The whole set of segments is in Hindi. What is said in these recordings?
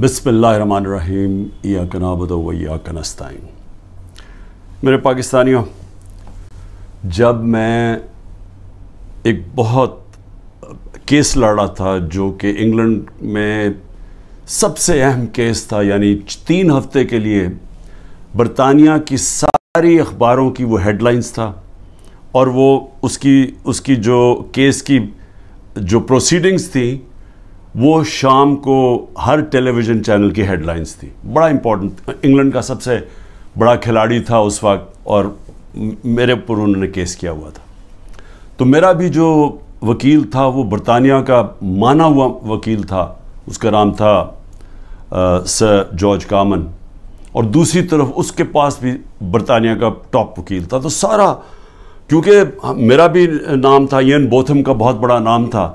बसमीम या कनाबद या कनस्ताइन मेरे पाकिस्तानियों जब मैं एक बहुत केस लड़ा था जो कि इंग्लैंड में सबसे अहम केस था यानी तीन हफ्ते के लिए बरतानिया की सारी अखबारों की वो हेडलाइंस था और वो उसकी उसकी जो केस की जो प्रोसीडिंग्स थी वो शाम को हर टेलीविज़न चैनल की हेडलाइंस थी बड़ा इम्पोर्टेंट इंग्लैंड का सबसे बड़ा खिलाड़ी था उस वक्त और मेरे ऊपर उन्होंने केस किया हुआ था तो मेरा भी जो वकील था वो बरतानिया का माना हुआ वकील था उसका नाम था आ, सर जॉर्ज कामन और दूसरी तरफ उसके पास भी बरतानिया का टॉप वकील था तो सारा क्योंकि मेरा भी नाम था यन बोथम का बहुत बड़ा नाम था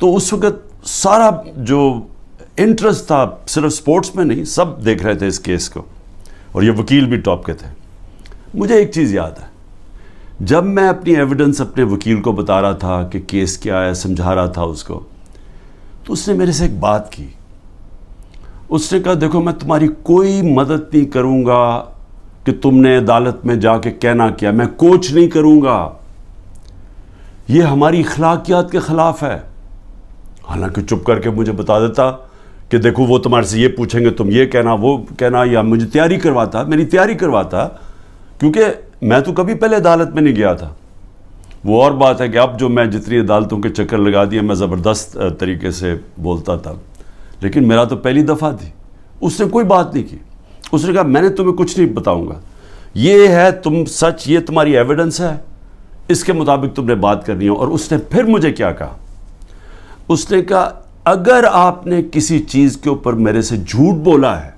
तो उस वक़्त सारा जो इंटरेस्ट था सिर्फ स्पोर्ट्स में नहीं सब देख रहे थे इस केस को और ये वकील भी टॉप के थे मुझे एक चीज़ याद है जब मैं अपनी एविडेंस अपने वकील को बता रहा था कि केस क्या है समझा रहा था उसको तो उसने मेरे से एक बात की उसने कहा देखो मैं तुम्हारी कोई मदद नहीं करूँगा कि तुमने अदालत में जाके कहना किया मैं कोच नहीं करूँगा ये हमारी अखलाकियात के ख़िलाफ़ है हालांकि चुप करके मुझे बता देता कि देखो वो तुम्हारे से ये पूछेंगे तुम ये कहना वो कहना या मुझे तैयारी करवाता मेरी तैयारी करवाता क्योंकि मैं तो कभी पहले अदालत में नहीं गया था वो और बात है कि अब जो मैं जितनी अदालतों के चक्कर लगा दिए मैं ज़बरदस्त तरीके से बोलता था लेकिन मेरा तो पहली दफ़ा थी उसने कोई बात नहीं की उसने कहा मैंने तुम्हें कुछ नहीं बताऊँगा ये है तुम सच ये तुम्हारी एविडेंस है इसके मुताबिक तुमने बात करनी है और उसने फिर मुझे क्या कहा उसने कहा अगर आपने किसी चीज़ के ऊपर मेरे से झूठ बोला है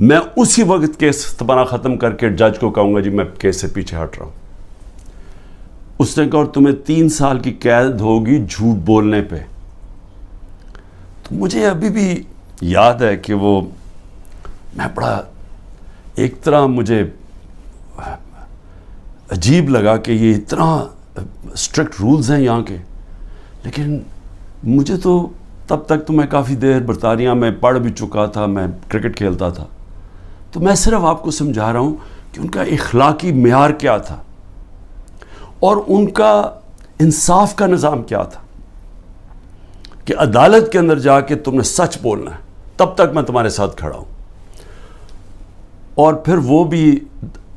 मैं उसी वक्त केस तबाना ख़त्म करके जज को कहूंगा जी मैं केस से पीछे हट रहा हूं उसने कहा और तुम्हें तीन साल की कैद होगी झूठ बोलने पे तो मुझे अभी भी याद है कि वो मैं बड़ा एक तरह मुझे अजीब लगा कि ये इतना स्ट्रिक्ट रूल्स हैं यहाँ के लेकिन मुझे तो तब तक तो मैं काफ़ी देर बरतानिया में पढ़ भी चुका था मैं क्रिकेट खेलता था तो मैं सिर्फ आपको समझा रहा हूँ कि उनका इखलाकी मैार क्या था और उनका इंसाफ का निज़ाम क्या था कि अदालत के अंदर जाके तुमने सच बोलना है तब तक मैं तुम्हारे साथ खड़ा हूँ और फिर वो भी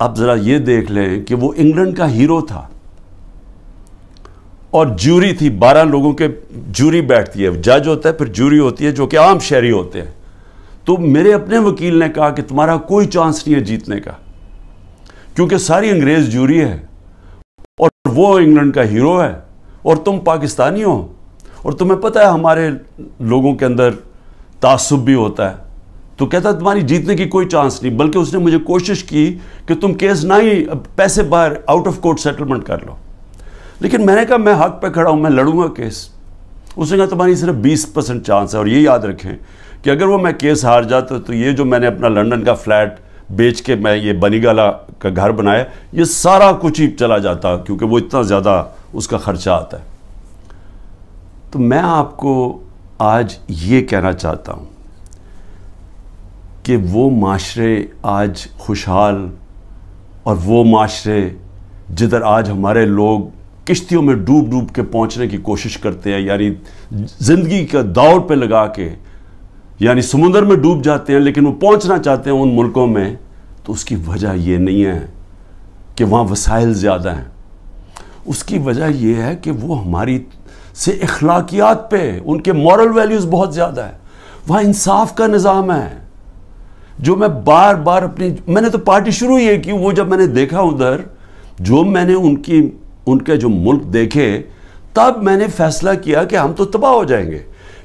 आप ज़रा ये देख लें कि वो इंग्लैंड का हीरो था और जूरी थी बारह लोगों के जूरी बैठती है जज होता है फिर जूरी होती है जो कि आम शहरी होते हैं तो मेरे अपने वकील ने कहा कि तुम्हारा कोई चांस नहीं है जीतने का क्योंकि सारी अंग्रेज़ जूरी है और वो इंग्लैंड का हीरो है और तुम पाकिस्तानी हो और तुम्हें पता है हमारे लोगों के अंदर तासुब भी होता है तो कहता तुम्हारी जीतने की कोई चांस नहीं बल्कि उसने मुझे कोशिश की कि तुम केस ना ही पैसे बाहर आउट ऑफ कोर्ट सेटलमेंट कर लो लेकिन मैंने कहा मैं हक पे खड़ा हूँ मैं लड़ूंगा केस उसने कहा तुम्हारी सिर्फ 20 परसेंट चांस है और ये याद रखें कि अगर वो मैं केस हार जाता तो ये जो मैंने अपना लंदन का फ्लैट बेच के मैं ये बनीगाला का घर बनाया ये सारा कुछ ही चला जाता क्योंकि वो इतना ज़्यादा उसका ख़र्चा आता है तो मैं आपको आज ये कहना चाहता हूँ कि वो माशरे आज खुशहाल और वो माशरे जिधर आज हमारे लोग किश्तियों में डूब डूब के पहुंचने की कोशिश करते हैं यानी ज़िंदगी का दौर पे लगा के यानी समुंदर में डूब जाते हैं लेकिन वो पहुंचना चाहते हैं उन मुल्कों में तो उसकी वजह ये नहीं है कि वहाँ वसाइल ज़्यादा हैं उसकी वजह यह है कि वो हमारी से अखलाकियात पे उनके मॉरल वैल्यूज़ बहुत ज़्यादा है वहाँ इंसाफ का निज़ाम है जो मैं बार बार अपनी मैंने तो पार्टी शुरू है की वो जब मैंने देखा उधर जो मैंने उनकी उनके जो मुल्क देखे तब मैंने फैसला किया कि हम तो तबाह हो जाएंगे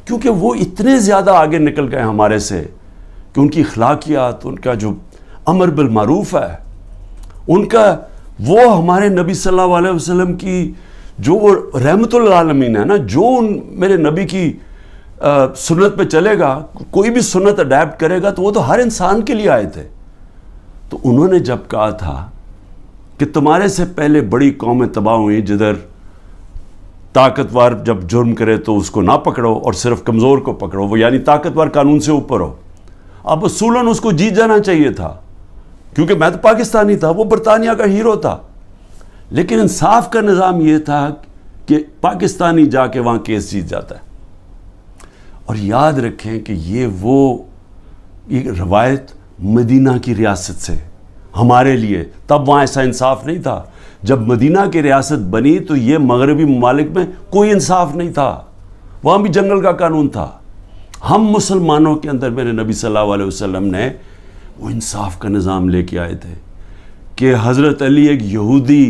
क्योंकि वो इतने ज़्यादा आगे निकल गए हमारे से कि उनकी अखलाकियात उनका जो अमर बिलमूफ़ है उनका वो हमारे नबी सल्लल्लाहु अलैहि वसल्लम की जो वो रहमतुल्लामीन है ना जो उन मेरे नबी की आ, सुनत पे चलेगा कोई भी सुनत अडेप्ट करेगा तो वो तो हर इंसान के लिए आए थे तो उन्होंने जब कहा था कि तुम्हारे से पहले बड़ी कौमें तबाह हुई जिधर ताकतवर जब जुर्म करे तो उसको ना पकड़ो और सिर्फ कमज़ोर को पकड़ो वो यानी ताकतवर कानून से ऊपर हो अब असूलन उसको जीत जाना चाहिए था क्योंकि मैं तो पाकिस्तानी था वो बरतानिया का हीरो था लेकिन इंसाफ का निज़ाम ये था कि पाकिस्तानी जाके वहाँ केस जीत जाता है और याद रखें कि ये वो एक रवायत मदीना की रियासत से है हमारे लिए तब वहाँ ऐसा इंसाफ नहीं था जब मदीना की रियासत बनी तो ये मगरबी ममालिक में कोई इंसाफ नहीं था वहाँ भी जंगल का कानून था हम मुसलमानों के अंदर मेरे नबी सल्लल्लाहु अलैहि वसल्लम ने वो इंसाफ का निज़ाम लेके आए थे कि हज़रत अली एक यहूदी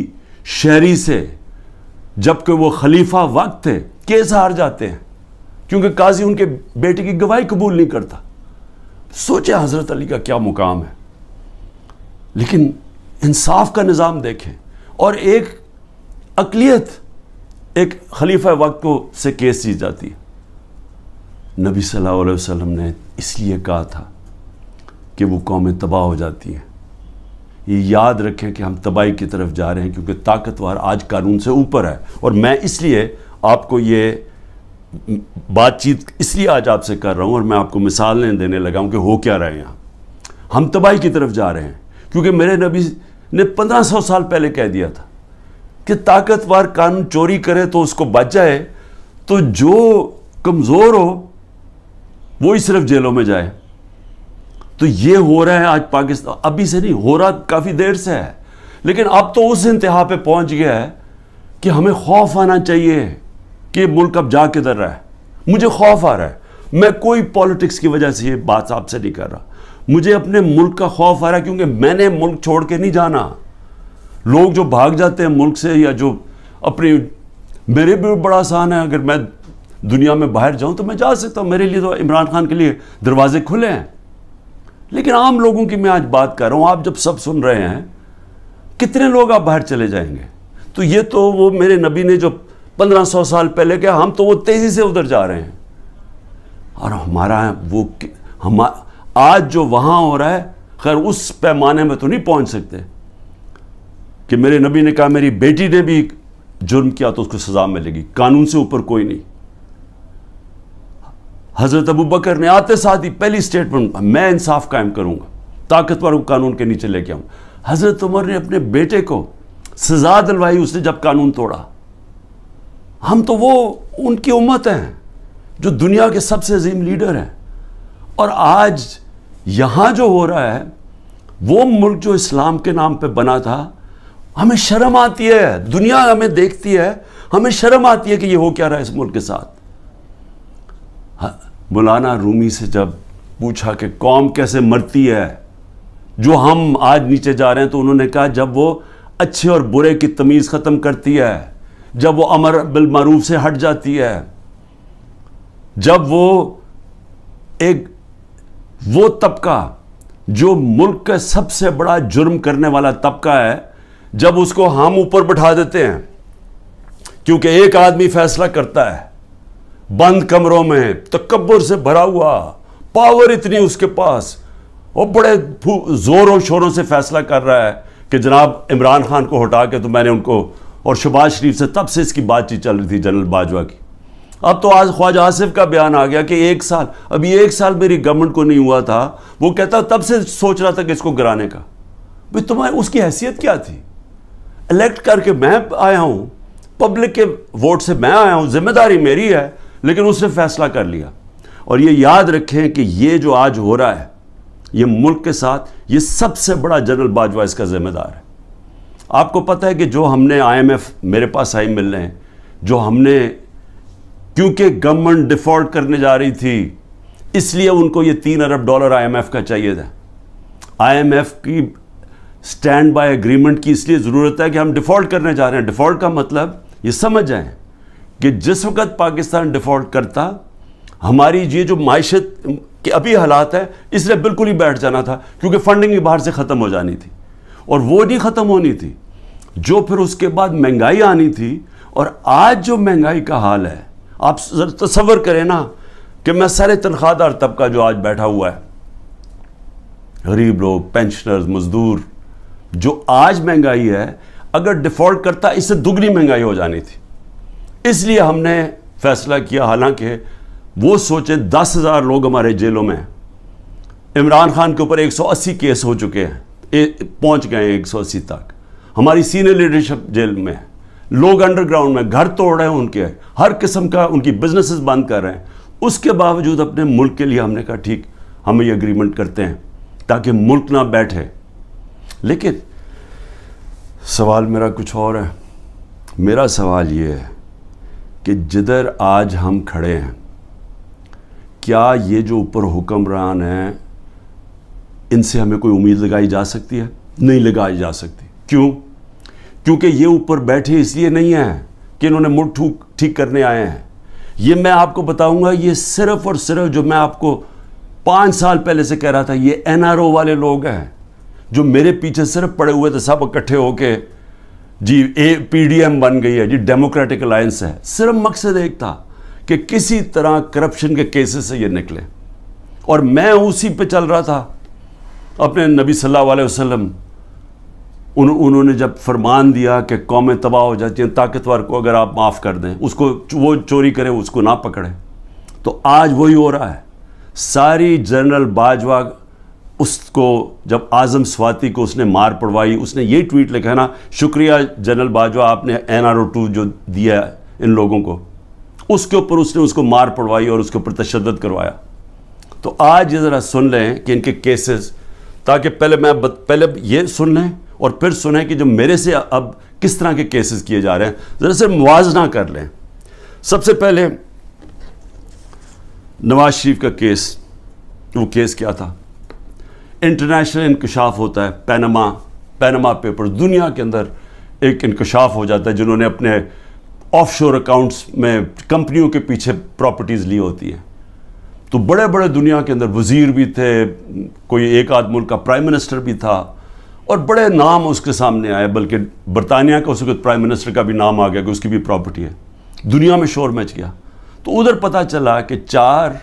शहरी से जबकि वो खलीफा वक्त थे केस हार जाते हैं क्योंकि काजी उनके बेटे की गवाही कबूल नहीं करता सोचे हज़रत अली का क्या मुकाम है लेकिन इंसाफ का निज़ाम देखें और एक अकलीत एक खलीफा वक्त को से केस जीत जाती है नबी सल्लल्लाहु अलैहि वसल्लम ने इसलिए कहा था कि वो कौमें तबाह हो जाती हैं ये याद रखें कि हम तबाही की तरफ जा रहे हैं क्योंकि ताकतवर आज कानून से ऊपर है और मैं इसलिए आपको ये बातचीत इसलिए आज आपसे कर रहा हूँ और मैं आपको मिसालें देने लगा हूँ कि हो क्या रहे हैं यहाँ हम तबाही की तरफ जा रहे हैं क्योंकि मेरे नबी ने पंद्रह सौ साल पहले कह दिया था कि ताकतवर कानून चोरी करे तो उसको बच जाए तो जो कमज़ोर हो वो ही सिर्फ जेलों में जाए तो ये हो रहा है आज पाकिस्तान अभी से नहीं हो रहा काफ़ी देर से है लेकिन अब तो उस इंतहा पे पहुंच गया है कि हमें खौफ आना चाहिए कि मुल्क अब जा किधर रहा है मुझे खौफ आ रहा है मैं कोई पॉलिटिक्स की वजह से ये बात आपसे नहीं कर रहा मुझे अपने मुल्क का खौफ आ रहा है क्योंकि मैंने मुल्क छोड़ के नहीं जाना लोग जो भाग जाते हैं मुल्क से या जो अपने मेरे भी बड़ा आसान है अगर मैं दुनिया में बाहर जाऊं तो मैं जा सकता हूं मेरे लिए तो इमरान खान के लिए दरवाजे खुले हैं लेकिन आम लोगों की मैं आज बात कर रहा हूं आप जब सब सुन रहे हैं कितने लोग आप बाहर चले जाएंगे तो ये तो वो मेरे नबी ने जो 1500 साल पहले क्या हम तो वो तेज़ी से उधर जा रहे हैं और हमारा वो हम आज जो वहां हो रहा है खैर उस पैमाने में तो नहीं पहुंच सकते कि मेरे नबी ने कहा मेरी बेटी ने भी जुर्म किया तो उसको सज़ा मिलेगी कानून से ऊपर कोई नहीं हज़रत अबू बकर ने आते साथ ही पहली स्टेटमेंट मैं इंसाफ कायम करूंगा ताकतवर कानून के नीचे लेके आऊ हज़रत उमर ने अपने बेटे को सज़ा दिलवाई उसने जब कानून तोड़ा हम तो वो उनकी उम्मत हैं जो दुनिया के सबसे अजीम लीडर हैं और आज यहां जो हो रहा है वो मुल्क जो इस्लाम के नाम पे बना था हमें शर्म आती है दुनिया हमें देखती है हमें शर्म आती है कि ये हो क्या रहा है इस मुल्क के साथ हाँ, मौलाना रूमी से जब पूछा कि कौम कैसे मरती है जो हम आज नीचे जा रहे हैं तो उन्होंने कहा जब वो अच्छे और बुरे की तमीज़ ख़त्म करती है जब वो अमर बिलमूफ से हट जाती है जब वो एक वो तबका जो मुल्क का सबसे बड़ा जुर्म करने वाला तबका है जब उसको हम ऊपर बैठा देते हैं क्योंकि एक आदमी फैसला करता है बंद कमरों में तकबर से भरा हुआ पावर इतनी उसके पास और बड़े ज़ोरों शोरों से फैसला कर रहा है कि जनाब इमरान खान को हटा के तो मैंने उनको और शबाज शरीफ से तब से इसकी बातचीत चल रही थी जनरल बाजवा की अब तो आज ख्वाज आसिफ का बयान आ गया कि एक साल अभी एक साल मेरी गवर्नमेंट को नहीं हुआ था वो कहता तब से सोच रहा था कि इसको गिराने का भाई तुम्हारी उसकी हैसियत क्या थी इलेक्ट करके मैं आया हूँ पब्लिक के वोट से मैं आया हूँ जिम्मेदारी मेरी है लेकिन उसने फैसला कर लिया और ये याद रखें कि ये जो आज हो रहा है ये मुल्क के साथ ये सबसे बड़ा जनरल बाजवा इसका जिम्मेदार है आपको पता है कि जो हमने आईएमएफ मेरे पास आई मिल रहे हैं जो हमने क्योंकि गवर्नमेंट डिफॉल्ट करने जा रही थी इसलिए उनको ये तीन अरब डॉलर आईएमएफ का चाहिए था आईएमएफ की स्टैंड बाय एग्रीमेंट की इसलिए ज़रूरत है कि हम डिफ़ॉल्ट करने जा रहे हैं डिफ़ॉल्ट का मतलब ये समझ जाएं कि जिस वक्त पाकिस्तान डिफ़ॉल्ट करता हमारी ये जो मायशत के अभी हालात है इसलिए बिल्कुल ही बैठ जाना था क्योंकि फंडिंग बाहर से ख़त्म हो जानी थी और वो नहीं ख़त्म होनी थी जो फिर उसके बाद महंगाई आनी थी और आज जो महंगाई का हाल है आप तस्वर करें ना कि मैं सारे तनख्वाहदार तबका जो आज बैठा हुआ है गरीब लोग पेंशनर्स मजदूर जो आज महंगाई है अगर डिफ़ॉल्ट करता इससे दुगनी महंगाई हो जानी थी इसलिए हमने फैसला किया हालांकि वो सोचे दस हज़ार लोग हमारे जेलों में इमरान खान के ऊपर 180 केस हो चुके हैं पहुंच गए 180 तक हमारी सीनियर लीडरशिप जेल में है लोग अंडरग्राउंड में घर तोड़ रहे हैं उनके हर किस्म का उनकी बिजनेसेस बंद कर रहे हैं उसके बावजूद अपने मुल्क के लिए हमने कहा ठीक हम ये अग्रीमेंट करते हैं ताकि मुल्क ना बैठे लेकिन सवाल मेरा कुछ और है मेरा सवाल ये है कि जिधर आज हम खड़े हैं क्या ये जो ऊपर हुक्मरान हैं इनसे हमें कोई उम्मीद लगाई जा सकती है नहीं लगाई जा सकती क्यों क्योंकि ये ऊपर बैठे इसलिए नहीं हैं कि इन्होंने मुठ ठीक करने आए हैं ये मैं आपको बताऊंगा ये सिर्फ और सिर्फ जो मैं आपको पाँच साल पहले से कह रहा था ये एन वाले लोग हैं जो मेरे पीछे सिर्फ पड़े हुए थे सब इकट्ठे होके जी ए पी बन गई है जी डेमोक्रेटिक अलायंस है सिर्फ मकसद एक था कि किसी तरह करप्शन के केसेस से ये निकले और मैं उसी पे चल रहा था अपने नबी सल्लल्लाहु अलैहि वसल्लम उन, उन्होंने जब फरमान दिया कि कौमें तबाह हो जाती हैं ताकतवर को अगर आप माफ़ कर दें उसको वो चोरी करें उसको ना पकड़ें तो आज वही हो रहा है सारी जनरल बाजवा उसको जब आज़म स्वाति को उसने मार पड़वाई उसने ये ट्वीट लिखा है ना शुक्रिया जनरल बाजवा आपने एन आर ओ टू जो दिया है इन लोगों को उसके ऊपर उसने उसको मार पड़वाई और उसके ऊपर तशद करवाया तो आज ये ज़रा सुन लें कि इनके केसेस ताकि पहले मैं पहले ये सुन लें और फिर सुने कि जो मेरे से अब किस तरह के केसेस किए जा रहे हैं ज़रा से मुआजना कर लें सबसे पहले नवाज शरीफ का केस वो केस क्या था इंटरनेशनल इंकशाफ होता है पैनमा पैनमा पेपर दुनिया के अंदर एक इंकशाफ हो जाता है जिन्होंने अपने ऑफशोर अकाउंट्स में कंपनियों के पीछे प्रॉपर्टीज़ ली होती हैं तो बड़े बड़े दुनिया के अंदर वज़ीर भी थे कोई एक आध मुल्क का प्राइम मिनिस्टर भी था और बड़े नाम उसके सामने आए बल्कि बरतानिया का उसके प्राइम मिनिस्टर का भी नाम आ गया कि उसकी भी प्रॉपर्टी है दुनिया में शोर मच गया तो उधर पता चला कि चार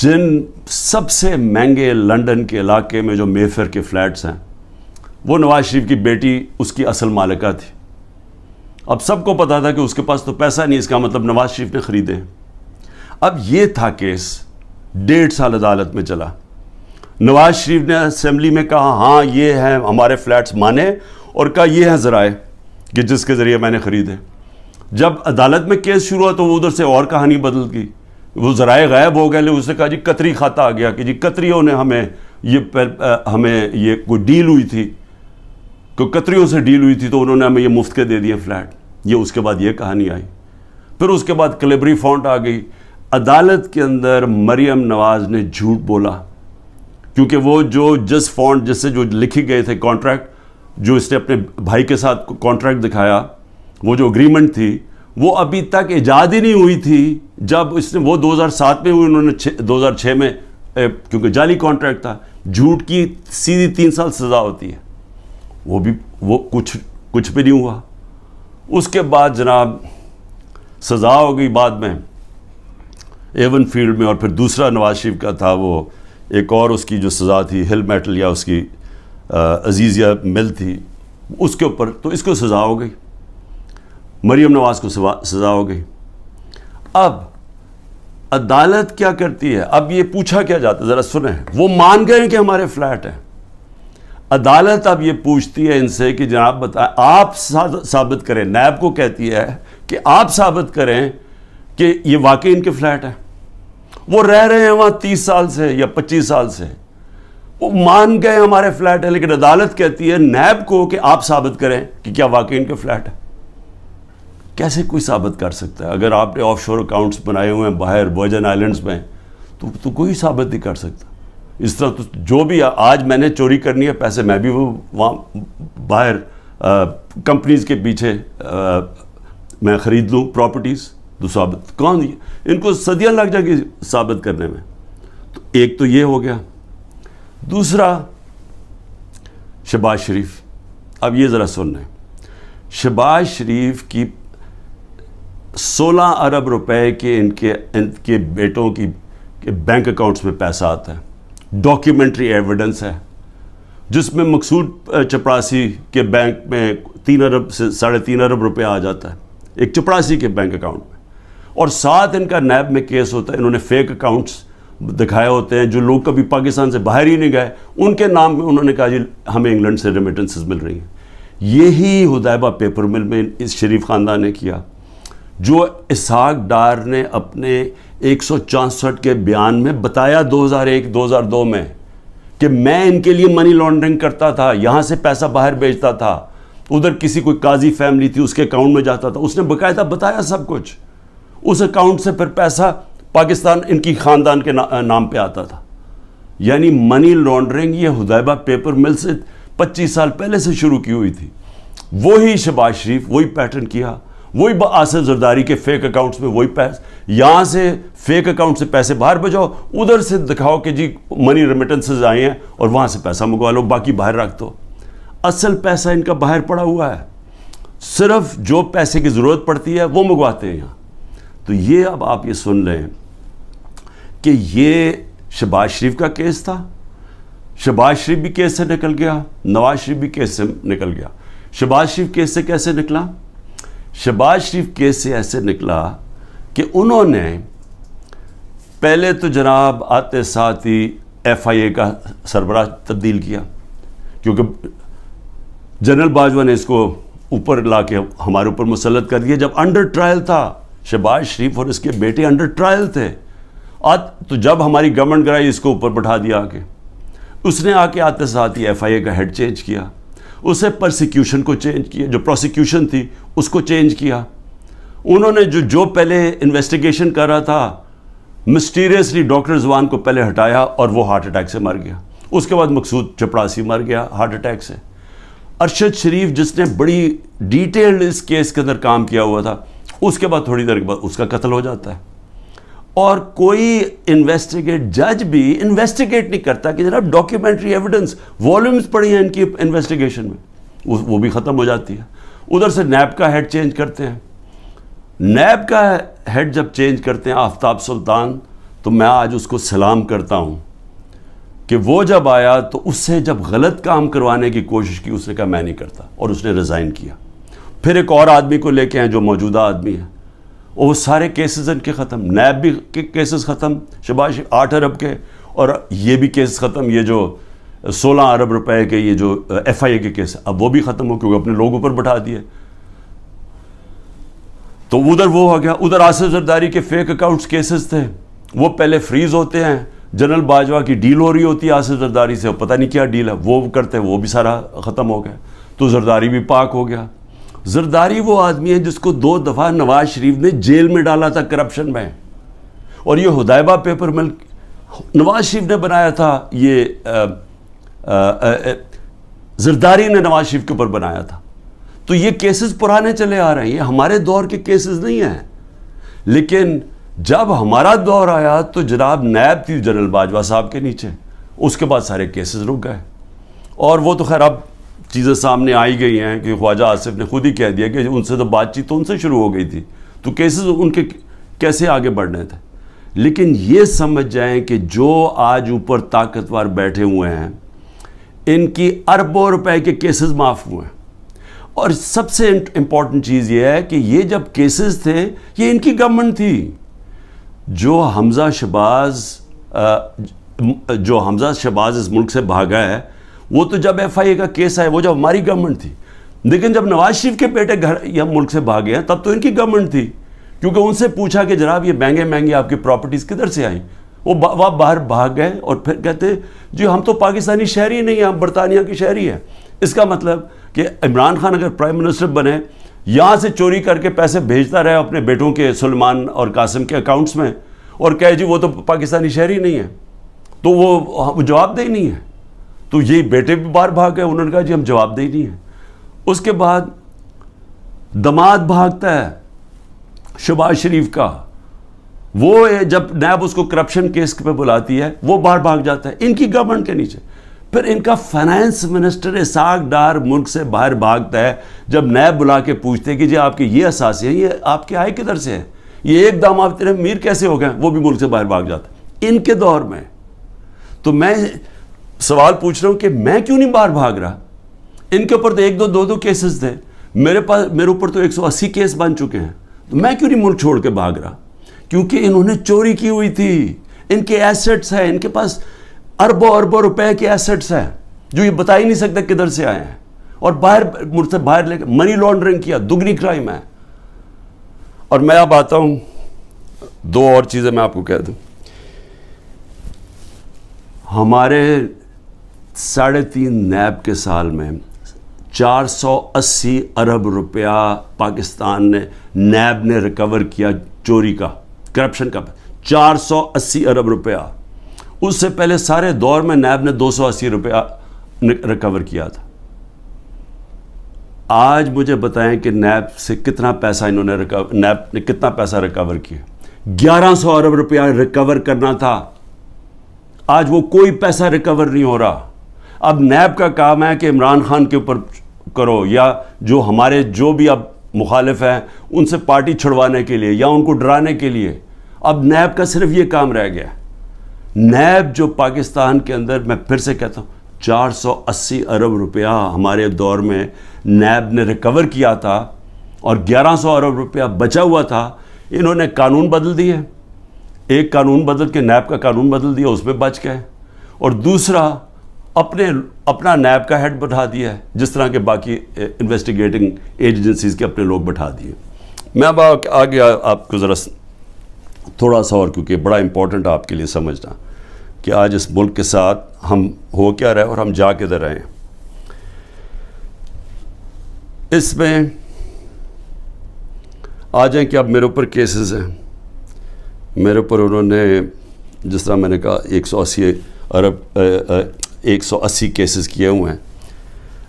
जिन सबसे महंगे लंदन के इलाके में जो मेफर के फ्लैट्स हैं वो नवाज शरीफ की बेटी उसकी असल मालिका थी अब सबको पता था कि उसके पास तो पैसा नहीं इसका मतलब नवाज शरीफ ने ख़रीदे अब ये था केस डेढ़ साल अदालत में चला नवाज शरीफ ने असम्बली में कहा हाँ ये हैं हमारे फ्लैट्स माने और कहा ये हैं ज़राए कि जिसके ज़रिए मैंने ख़रीदे जब अदालत में केस शुरू हुआ तो वो उधर से और कहानी बदल गई वो ज़राए गायब हो गए उसने कहा जी कतरी खाता आ गया कि जी कतरियों ने हमें ये आ, हमें ये कोई डील हुई थी को कतरियों से डील हुई थी तो उन्होंने हमें ये मुफ्त के दे दिए फ्लैट ये उसके बाद ये कहानी आई फिर उसके बाद कलेबरी फॉन्ट आ गई अदालत के अंदर मरियम नवाज़ ने झूठ बोला क्योंकि वो जो जिस फॉन्ट जिससे जो लिखे गए थे कॉन्ट्रैक्ट जो इसने अपने भाई के साथ कॉन्ट्रैक्ट दिखाया वो जो अग्रीमेंट थी वो अभी तक ईजाद ही नहीं हुई थी जब इसने वो 2007 में हुई उन्होंने 2006 में क्योंकि जाली कॉन्ट्रैक्ट था झूठ की सीधी तीन साल सज़ा होती है वो भी वो कुछ कुछ भी नहीं हुआ उसके बाद जनाब सज़ा हो गई बाद में एवन फील्ड में और फिर दूसरा नवाज शरीफ का था वो एक और उसकी जो सज़ा थी हिल मेटल या उसकी अजीज़ मिल थी उसके ऊपर तो इसको सज़ा हो गई मरीम नवाज़ को सज़ा हो गई अब अदालत क्या करती है अब ये पूछा क्या जाता है ज़रा सुने वो मान गए कि हमारे फ्लैट हैं अदालत अब ये पूछती है इनसे कि जनाब बताए आप साबित करें नैब को कहती है कि आप साबित करें कि ये वाकई इनके फ्लैट हैं वो रह रहे हैं वहां तीस साल से या पच्चीस साल से वो मान गए हमारे फ्लैट है लेकिन अदालत कहती है नैब को कि आप साबित करें कि क्या वाकई इनके फ्लैट है कैसे कोई साबित कर सकता है अगर आपने ऑफशोर अकाउंट्स बनाए हुए हैं बाहर वर्जन आइलैंड्स में तो तो कोई साबित नहीं कर सकता इस तरह तो जो भी आज मैंने चोरी करनी है पैसे मैं भी वो वहाँ बाहर कंपनीज के पीछे आ, मैं ख़रीद लूँ प्रॉपर्टीज़ तो साबित कौन इनको सदियाँ लग जाएगी साबित करने में तो एक तो ये हो गया दूसरा शबाज शरीफ अब ये ज़रा सुन लें शबाज शरीफ की 16 अरब रुपए के इनके इनके बेटों की के बैंक अकाउंट्स में पैसा आता है डॉक्यूमेंट्री एविडेंस है जिसमें मकसूद चपरासी के बैंक में तीन अरब से साढ़े तीन अरब रुपए आ जाता है एक चपरासी के बैंक अकाउंट और साथ इनका नैब में केस होता है इन्होंने फेक अकाउंट्स दिखाए होते हैं जो लोग कभी पाकिस्तान से बाहर ही नहीं गए उनके नाम में उन्होंने कहा जी हमें इंग्लैंड से रेमिटेंसेज मिल रही हैं यही हदायबा पेपर मिल में इस शरीफ ख़ानदान ने किया जो इसहाक डार ने अपने एक के बयान में बताया 2001-2002 में कि मैं इनके लिए मनी लॉन्ड्रिंग करता था यहाँ से पैसा बाहर भेजता था उधर किसी कोई काजी फैमिली थी उसके अकाउंट में जाता था उसने बकायदा बताया सब कुछ उस अकाउंट से फिर पैसा पाकिस्तान इनकी ख़ानदान के ना, नाम पे आता था यानी मनी लॉन्ड्रिंग ये हदयबा पेपर मिल से 25 साल पहले से शुरू की हुई थी वही शबाज शरीफ वही पैटर्न किया वही आसिफ जरदारी के फेक अकाउंट्स में वही पैसे यहाँ से फेक अकाउंट से पैसे बाहर भजाओ उधर से दिखाओ कि जी मनी रेमिटेंसेज आए हैं और वहाँ से पैसा मंगवा लो बाकी बाहर रख दो असल पैसा इनका बाहर पड़ा हुआ है सिर्फ जो पैसे की ज़रूरत पड़ती है वो मंगवाते हैं यहाँ तो ये अब आप ये सुन लें कि ये शबाज शरीफ का केस था शहबाज शरीफ भी केस से निकल गया नवाज शरीफ भी केस से निकल गया शहबाज शरीफ केस से कैसे निकला शहबाज शरीफ केस से ऐसे निकला कि उन्होंने पहले तो जनाब आते साथ ही एफ आई ए का सरबराह तब्दील किया क्योंकि जनरल बाजवा ने इसको ऊपर ला के हमारे ऊपर मुसलत कर दिया जब अंडर ट्रायल था शहबाज शरीफ और इसके बेटे अंडर ट्रायल थे आज तो जब हमारी गवर्नमेंट कराई इसको ऊपर बैठा दिया आके उसने आके आते साथ ही एफ आई ए का हेड चेंज किया उसे प्रोसिक्यूशन को चेंज किया जो प्रोसिक्यूशन थी उसको चेंज किया उन्होंने जो जो पहले इन्वेस्टिगेशन कर रहा था मिस्टीरियसली डॉक्टर जवान को पहले हटाया और वो हार्ट अटैक से मर गया उसके बाद मकसूद चपड़ासी मर गया हार्ट अटैक से अरशद शरीफ जिसने बड़ी डिटेल्ड इस केस के अंदर काम किया हुआ था उसके बाद थोड़ी देर के बाद उसका कत्ल हो जाता है और कोई इन्वेस्टिगेट जज भी इन्वेस्टिगेट नहीं करता कि जनाब डॉक्यूमेंट्री एविडेंस वॉल्यूम्स पड़ी हैं इनकी इन्वेस्टिगेशन में वो, वो भी ख़त्म हो जाती है उधर से नैब का हेड चेंज करते हैं नैब का हेड जब चेंज करते हैं आफ्ताब सुल्तान तो मैं आज उसको सलाम करता हूँ कि वो जब आया तो उससे जब गलत काम करवाने की कोशिश की उसने कहा मैं नहीं करता और उसने रिज़ाइन किया फिर एक और आदमी को लेके आए जो मौजूदा आदमी है और वो सारे केसेस इनके ख़त्म नैब भी के केसेस ख़त्म शबाश आठ अरब के और ये भी केस ख़त्म ये जो सोलह अरब रुपए के ये जो एफ आई ए के केस अब वो भी ख़त्म हो क्योंकि अपने लोगों पर बैठा दिए तो उधर वो हो गया उधर आसिफ जरदारी के फेक अकाउंट्स केसेस थे वो पहले फ्रीज होते हैं जनरल बाजवा की डील हो रही होती है आसिफ जरदारी से पता नहीं क्या डील है वो करते हैं वो भी सारा ख़त्म हो गया तो जरदारी भी पाक हो गया जरदारी वो आदमी है जिसको दो दफ़ा नवाज शरीफ ने जेल में डाला था करप्शन में और ये हदायबा पेपर मिल नवाज शरीफ ने बनाया था ये आ, आ, आ, जरदारी ने नवाज शरीफ के ऊपर बनाया था तो ये केसेस पुराने चले आ रहे हैं ये हमारे दौर के केसेस नहीं हैं लेकिन जब हमारा दौर आया तो जनाब नायब थी जनरल बाजवा साहब के नीचे उसके बाद सारे केसेस रुक गए और वो तो खैर अब चीज़ें सामने आई गई हैं कि ख्वाजा आसिफ ने खुद ही कह दिया कि उनसे तो बातचीत तो उनसे शुरू हो गई थी तो केसेस उनके कैसे आगे बढ़ने थे लेकिन ये समझ जाएं कि जो आज ऊपर ताकतवर बैठे हुए हैं इनकी अरबों रुपए के केसेस माफ़ हुए हैं और सबसे इम्पॉर्टेंट चीज़ ये है कि ये जब केसेस थे ये इनकी गवर्नमेंट थी जो हमजा शबाज जो हमजा शबाज इस मुल्क से भागा है वो तो जब एफ का केस आया वो जब हमारी गवर्नमेंट थी लेकिन जब नवाज शरीफ के बेटे घर या मुल्क से भागे हैं तब तो इनकी गवर्नमेंट थी क्योंकि उनसे पूछा कि जनाब ये महंगे महंगे आपकी प्रॉपर्टीज़ किधर से आई वो वह बाहर भाग गए और फिर कहते जी हम तो पाकिस्तानी शहरी नहीं हैं हम बरतानिया के शहरी हैं इसका मतलब कि इमरान खान अगर प्राइम मिनिस्टर बने यहाँ से चोरी करके पैसे भेजता रहे अपने बेटों के सलमान और कासिम के अकाउंट्स में और कहे जी वो तो पाकिस्तानी शहरी नहीं है तो वो जवाबदेही नहीं है तो ये बेटे भी बाहर भाग गए उन्होंने कहा जी हम दे नहीं है उसके बाद दमाद भागता है शबाज शरीफ का वो जब नैब उसको करप्शन केस पे बुलाती है वो बाहर भाग जाता है इनकी गवर्नमेंट के नीचे फिर इनका फाइनेंस मिनिस्टर इसाक डार मुल्क से बाहर भागता है जब नैब बुला के पूछते हैं कि जी आपके ये असासी हैं ये आपके आय किधर से हैं ये एक दाम आप तेरे मीर कैसे हो गए वो भी मुल्क से बाहर भाग जाता है इनके दौर में तो मैं सवाल पूछ रहा हूं कि मैं क्यों नहीं बाहर भाग रहा इनके ऊपर तो एक दो दो दो केसेस थे मेरे पास मेरे ऊपर तो 180 केस बन चुके हैं तो मैं क्यों नहीं मुल्क छोड़ के भाग रहा क्योंकि इन्होंने चोरी की हुई थी इनके एसेट्स हैं इनके पास अरबों अरबों रुपए के एसेट्स हैं जो ये बता ही नहीं सकते किधर से आए हैं और बाहर से बाहर लेकर मनी लॉन्ड्रिंग किया दुगनी क्राइम है और मैं अब आता हूं दो और चीज़ें मैं आपको कह दूं हमारे साढ़े तीन नैब के साल में 480 अरब रुपया पाकिस्तान ने नैब ने रिकवर किया चोरी का करप्शन का 480 अरब रुपया उससे पहले सारे दौर में नैब ने 280 रुपया रिकवर किया था आज मुझे बताएं कि नैब से कितना पैसा इन्होंने रिकवर नैब ने कितना पैसा रिकवर किया ग्यारह सौ अरब रुपया रिकवर करना था आज वो कोई पैसा रिकवर नहीं हो रहा अब नैब का काम है कि इमरान खान के ऊपर करो या जो हमारे जो भी अब मुखालिफ हैं उनसे पार्टी छुड़वाने के लिए या उनको डराने के लिए अब नैब का सिर्फ ये काम रह गया नैब जो पाकिस्तान के अंदर मैं फिर से कहता हूँ 480 अरब रुपया हमारे दौर में नैब ने रिकवर किया था और 1100 अरब रुपया बचा हुआ था इन्होंने कानून बदल दिए एक कानून बदल के नैब का कानून बदल दिया उसमें बच गए और दूसरा अपने अपना नैब का हेड बैठा दिया है जिस तरह के बाकी इन्वेस्टिगेटिंग एजेंसीज के अपने लोग बैठा दिए मैं अब आगे आपको ज़रा थोड़ा सा और क्योंकि बड़ा इम्पोर्टेंट आपके लिए समझना कि आज इस मुल्क के साथ हम हो क्या रहे और हम जा किधर रहे हैं इसमें आ जाए कि अब मेरे ऊपर केसेस हैं मेरे ऊपर उन्होंने जिस तरह मैंने कहा एक सौ अस्सी अरब 180 केसेस किए हुए हैं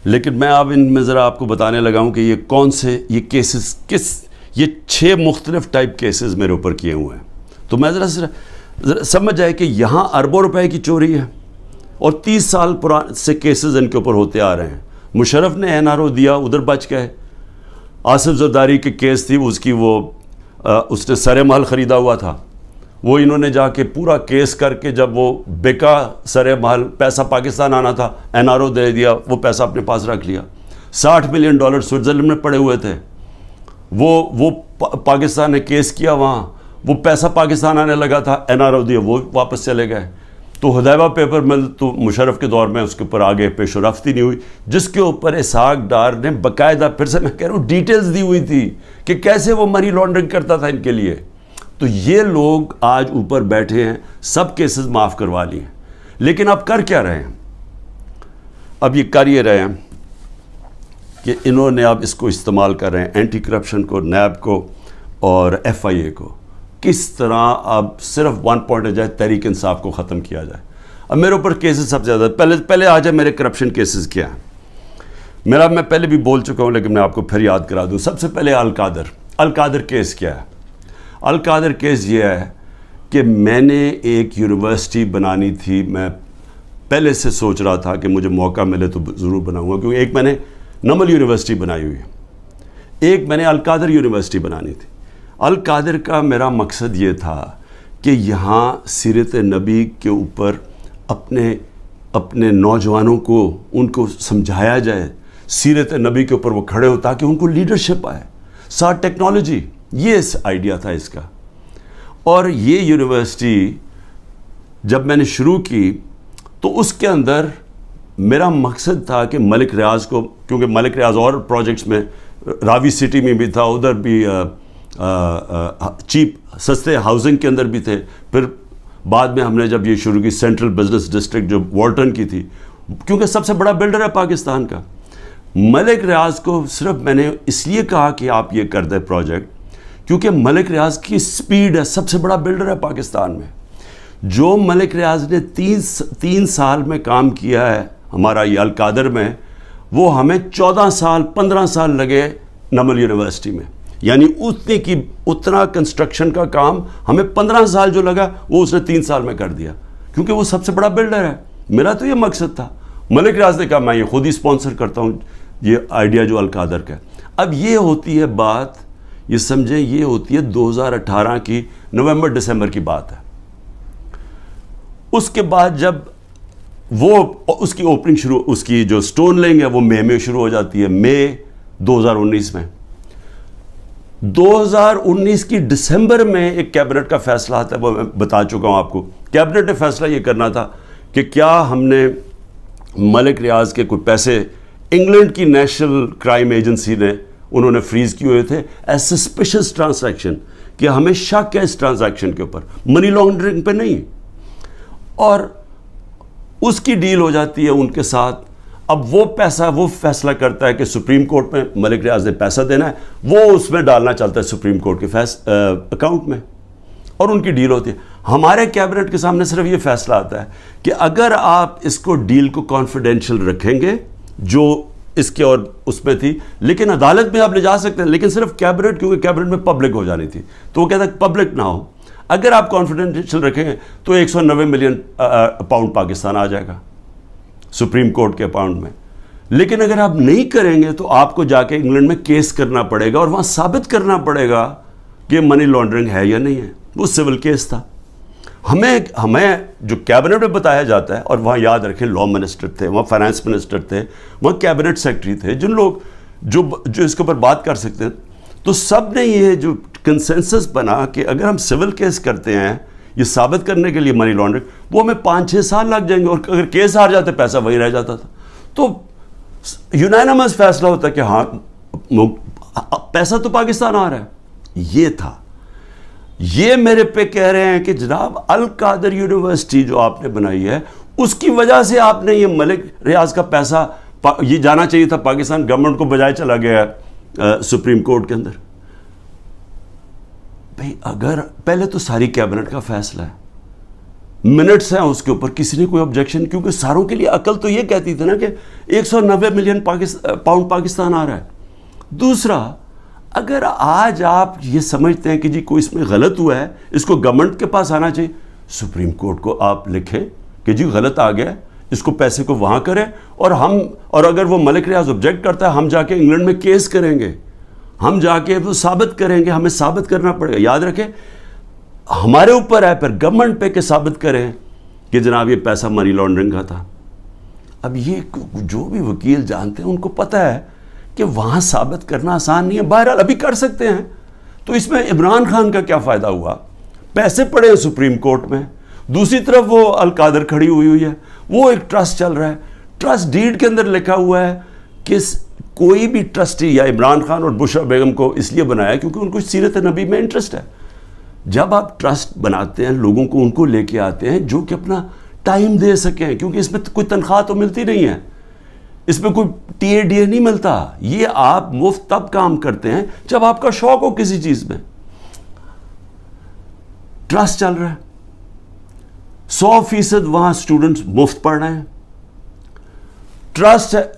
लेकिन मैं अब इनमें ज़रा आपको बताने लगा हूँ कि ये कौन से ये केसेस किस ये छः मुख्तलिफ टाइप केसेस मेरे ऊपर किए हुए हैं तो मैं ज़रा ज़रा समझ आए कि यहाँ अरबों रुपए की चोरी है और तीस साल पुराने से केसेस इनके ऊपर होते आ रहे हैं मुशरफ ने एन आर ओ दिया उधर बच गए आसिफ जरदारी के केस थी उसकी वो आ, उसने सरे माल ख़रीदा हुआ था वो इन्होंने जाके पूरा केस करके जब वो बेका सरे महल पैसा पाकिस्तान आना था एनआरओ दे दिया वो पैसा अपने पास रख लिया साठ मिलियन डॉलर स्विट्ज़रलैंड में पड़े हुए थे वो वो पाकिस्तान ने केस किया वहाँ वो पैसा पाकिस्तान आने लगा था एनआरओ दिया वो वापस चले गए तो हदैबा पेपर मिल तो मुशरफ के दौर में उसके ऊपर आगे पेश नहीं हुई जिसके ऊपर इसहाक डार ने बकायदा फिर से मैं कह रहा हूँ डिटेल्स दी हुई थी कि कैसे वो मनी लॉन्ड्रिंग करता था इनके लिए तो ये लोग आज ऊपर बैठे हैं सब केसेस माफ़ करवा लिए लेकिन अब कर क्या रहे हैं अब ये कर ये रहे हैं कि इन्होंने अब इसको इस्तेमाल कर रहे हैं एंटी करप्शन को नैब को और एफआईए को किस तरह अब सिर्फ वन पॉइंट जाए तहरीक इंसाफ को ख़त्म किया जाए अब मेरे ऊपर केसेस सबसे ज़्यादा पहले पहले आ जाए मेरे करप्शन केसेस क्या हैं मेरा मैं पहले भी बोल चुका हूँ लेकिन मैं आपको फिर याद करा दूँ सबसे पहले अलकादर अलकादर केस क्या है अलकादर केस ये है कि मैंने एक यूनिवर्सिटी बनानी थी मैं पहले से सोच रहा था कि मुझे मौका मिले तो ज़रूर बनाऊंगा क्योंकि एक मैंने नमल यूनिवर्सिटी बनाई हुई है एक मैंने अलकादर यूनिवर्सिटी बनानी थी अलकादर का मेरा मकसद ये था कि यहाँ सीरत नबी के ऊपर अपने अपने नौजवानों को उनको समझाया जाए सीरत नबी के ऊपर वो खड़े हो ताकि उनको लीडरशिप आए साथ टेक्नोलॉजी ये आइडिया था इसका और ये यूनिवर्सिटी जब मैंने शुरू की तो उसके अंदर मेरा मकसद था कि मलिक रियाज को क्योंकि मलिक रियाज और प्रोजेक्ट्स में रावी सिटी में भी था उधर भी आ, आ, आ, चीप सस्ते हाउसिंग के अंदर भी थे फिर बाद में हमने जब ये शुरू की सेंट्रल बिजनेस डिस्ट्रिक्ट जो वॉल्टन की थी क्योंकि सबसे बड़ा बिल्डर है पाकिस्तान का मलिक रियाज को सिर्फ मैंने इसलिए कहा कि आप ये कर दें प्रोजेक्ट क्योंकि मलिक रियाज की स्पीड है सबसे बड़ा बिल्डर है पाकिस्तान में जो मलिक रियाज ने तीन तीन साल में काम किया है हमारा ये अलकादर में वो हमें चौदह साल पंद्रह साल लगे नमल यूनिवर्सिटी में यानी उतने की उतना कंस्ट्रक्शन का काम हमें पंद्रह साल जो लगा वो उसने तीन साल में कर दिया क्योंकि वो सबसे बड़ा बिल्डर है मेरा तो ये मकसद था मलिक रियाज ने कहा मैं ये खुद ही स्पॉन्सर करता हूँ ये आइडिया जो अलकादर का अब ये होती है बात ये समझे ये होती है 2018 की नवंबर दिसंबर की बात है उसके बाद जब वो उसकी ओपनिंग शुरू उसकी जो स्टोन लेंग है वो मई में शुरू हो जाती है मई 2019 में 2019 की दिसंबर में एक कैबिनेट का फैसला आता है वो मैं बता चुका हूं आपको कैबिनेट ने फैसला ये करना था कि क्या हमने मलिक रियाज के कुछ पैसे इंग्लैंड की नेशनल क्राइम एजेंसी ने उन्होंने फ्रीज किए हुए थे ए सस्पिशियस ट्रांसैक्शन कि हमें शक है इस ट्रांजैक्शन के ऊपर मनी लॉन्ड्रिंग पे नहीं और उसकी डील हो जाती है उनके साथ अब वो पैसा वो फैसला करता है कि सुप्रीम कोर्ट में मलिक रियाज ने पैसा देना है वो उसमें डालना चाहता है सुप्रीम कोर्ट के फैस अकाउंट में और उनकी डील होती है हमारे कैबिनेट के सामने सिर्फ ये फैसला आता है कि अगर आप इसको डील को कॉन्फिडेंशियल रखेंगे जो इसके और उसमें थी लेकिन अदालत में आप ले जा सकते हैं लेकिन सिर्फ कैबिनेट क्योंकि कैबिनेट में पब्लिक हो जानी थी तो वो कहता है पब्लिक ना हो अगर आप कॉन्फिडेंशियल रखेंगे तो एक मिलियन पाउंड पाकिस्तान आ जाएगा सुप्रीम कोर्ट के अकाउंट में लेकिन अगर आप नहीं करेंगे तो आपको जाके इंग्लैंड में केस करना पड़ेगा और वहाँ साबित करना पड़ेगा कि मनी लॉन्ड्रिंग है या नहीं है वो सिविल केस था हमें हमें जो कैबिनेट में बताया जाता है और वहाँ याद रखें लॉ मिनिस्टर थे वहाँ फाइनेंस मिनिस्टर थे वहाँ कैबिनेट सेक्रेटरी थे जिन लोग जो जो इसके ऊपर बात कर सकते हैं तो सब ने ये जो कंसेंसस बना कि अगर हम सिविल केस करते हैं ये साबित करने के लिए मनी लॉन्ड्रिंग वो हमें पाँच छः साल लग जाएंगे और अगर केस हार जाते पैसा वही रह जाता था तो यूनानमस फैसला होता कि हाँ पैसा तो पाकिस्तान आ रहा है ये था ये मेरे पे कह रहे हैं कि जनाब अल कादर यूनिवर्सिटी जो आपने बनाई है उसकी वजह से आपने ये मलिक रियाज का पैसा ये जाना चाहिए था पाकिस्तान गवर्नमेंट को बजाय चला गया है सुप्रीम कोर्ट के अंदर भाई अगर पहले तो सारी कैबिनेट का फैसला है मिनट्स हैं उसके ऊपर किसी ने कोई ऑब्जेक्शन क्योंकि सारों के लिए अकल तो ये कहती थी ना कि 190 मिलियन पाकिस्तान पाउंड पाकिस्तान आ रहा है दूसरा अगर आज आप ये समझते हैं कि जी कोई इसमें गलत हुआ है इसको गवर्नमेंट के पास आना चाहिए सुप्रीम कोर्ट को आप लिखें कि जी गलत आ गया इसको पैसे को वहाँ करें और हम और अगर वो मलिक रियाज ऑब्जेक्ट करता है हम जाके इंग्लैंड में केस करेंगे हम जाके वो साबित करेंगे हमें साबित करना पड़ेगा याद रखें हमारे ऊपर है पर गवर्नमेंट पे के साबित करें कि जनाब ये पैसा मनी लॉन्ड्रिंग का था अब ये जो भी वकील जानते हैं उनको पता है कि वहाँ साबित करना आसान नहीं है बहरहाल अभी कर सकते हैं तो इसमें इमरान खान का क्या फ़ायदा हुआ पैसे पड़े हैं सुप्रीम कोर्ट में दूसरी तरफ वो अलकादर खड़ी हुई हुई है वो एक ट्रस्ट चल रहा है ट्रस्ट डीड के अंदर लिखा हुआ है कि कोई भी ट्रस्टी या इमरान खान और बुशरा बेगम को इसलिए बनाया क्योंकि उनको सीरत नबी में इंटरेस्ट है जब आप ट्रस्ट बनाते हैं लोगों को उनको लेके आते हैं जो कि अपना टाइम दे सकें क्योंकि इसमें कोई तनख्वाह तो मिलती नहीं है इसमें कोई डी ए नहीं मिलता ये आप मुफ्त तब काम करते हैं जब आपका शौक हो किसी चीज में ट्रस्ट चल रहा है सौ फीसद वहां स्टूडेंट मुफ्त पढ़ रहे हैं ट्रस्ट है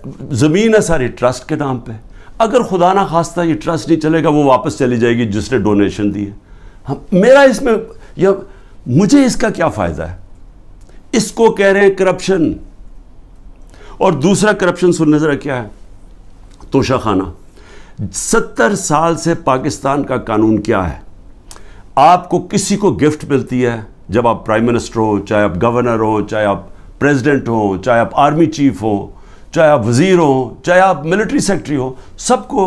जमीन है सारी ट्रस्ट के नाम पे अगर खुदा ना खास्ता ये ट्रस्ट नहीं चलेगा वो वापस चली जाएगी जिसने डोनेशन दी है हम मेरा इसमें या मुझे इसका क्या फ़ायदा है इसको कह रहे हैं करप्शन और दूसरा करप्शन सुनने जरा क्या है तोशाखाना सत्तर साल से पाकिस्तान का कानून क्या है आपको किसी को गिफ्ट मिलती है जब आप प्राइम मिनिस्टर हो चाहे आप गवर्नर हो चाहे आप प्रेसिडेंट हो चाहे आप आर्मी चीफ हो चाहे आप वज़ीर हो चाहे आप मिलिट्री सेक्रेटरी हो सबको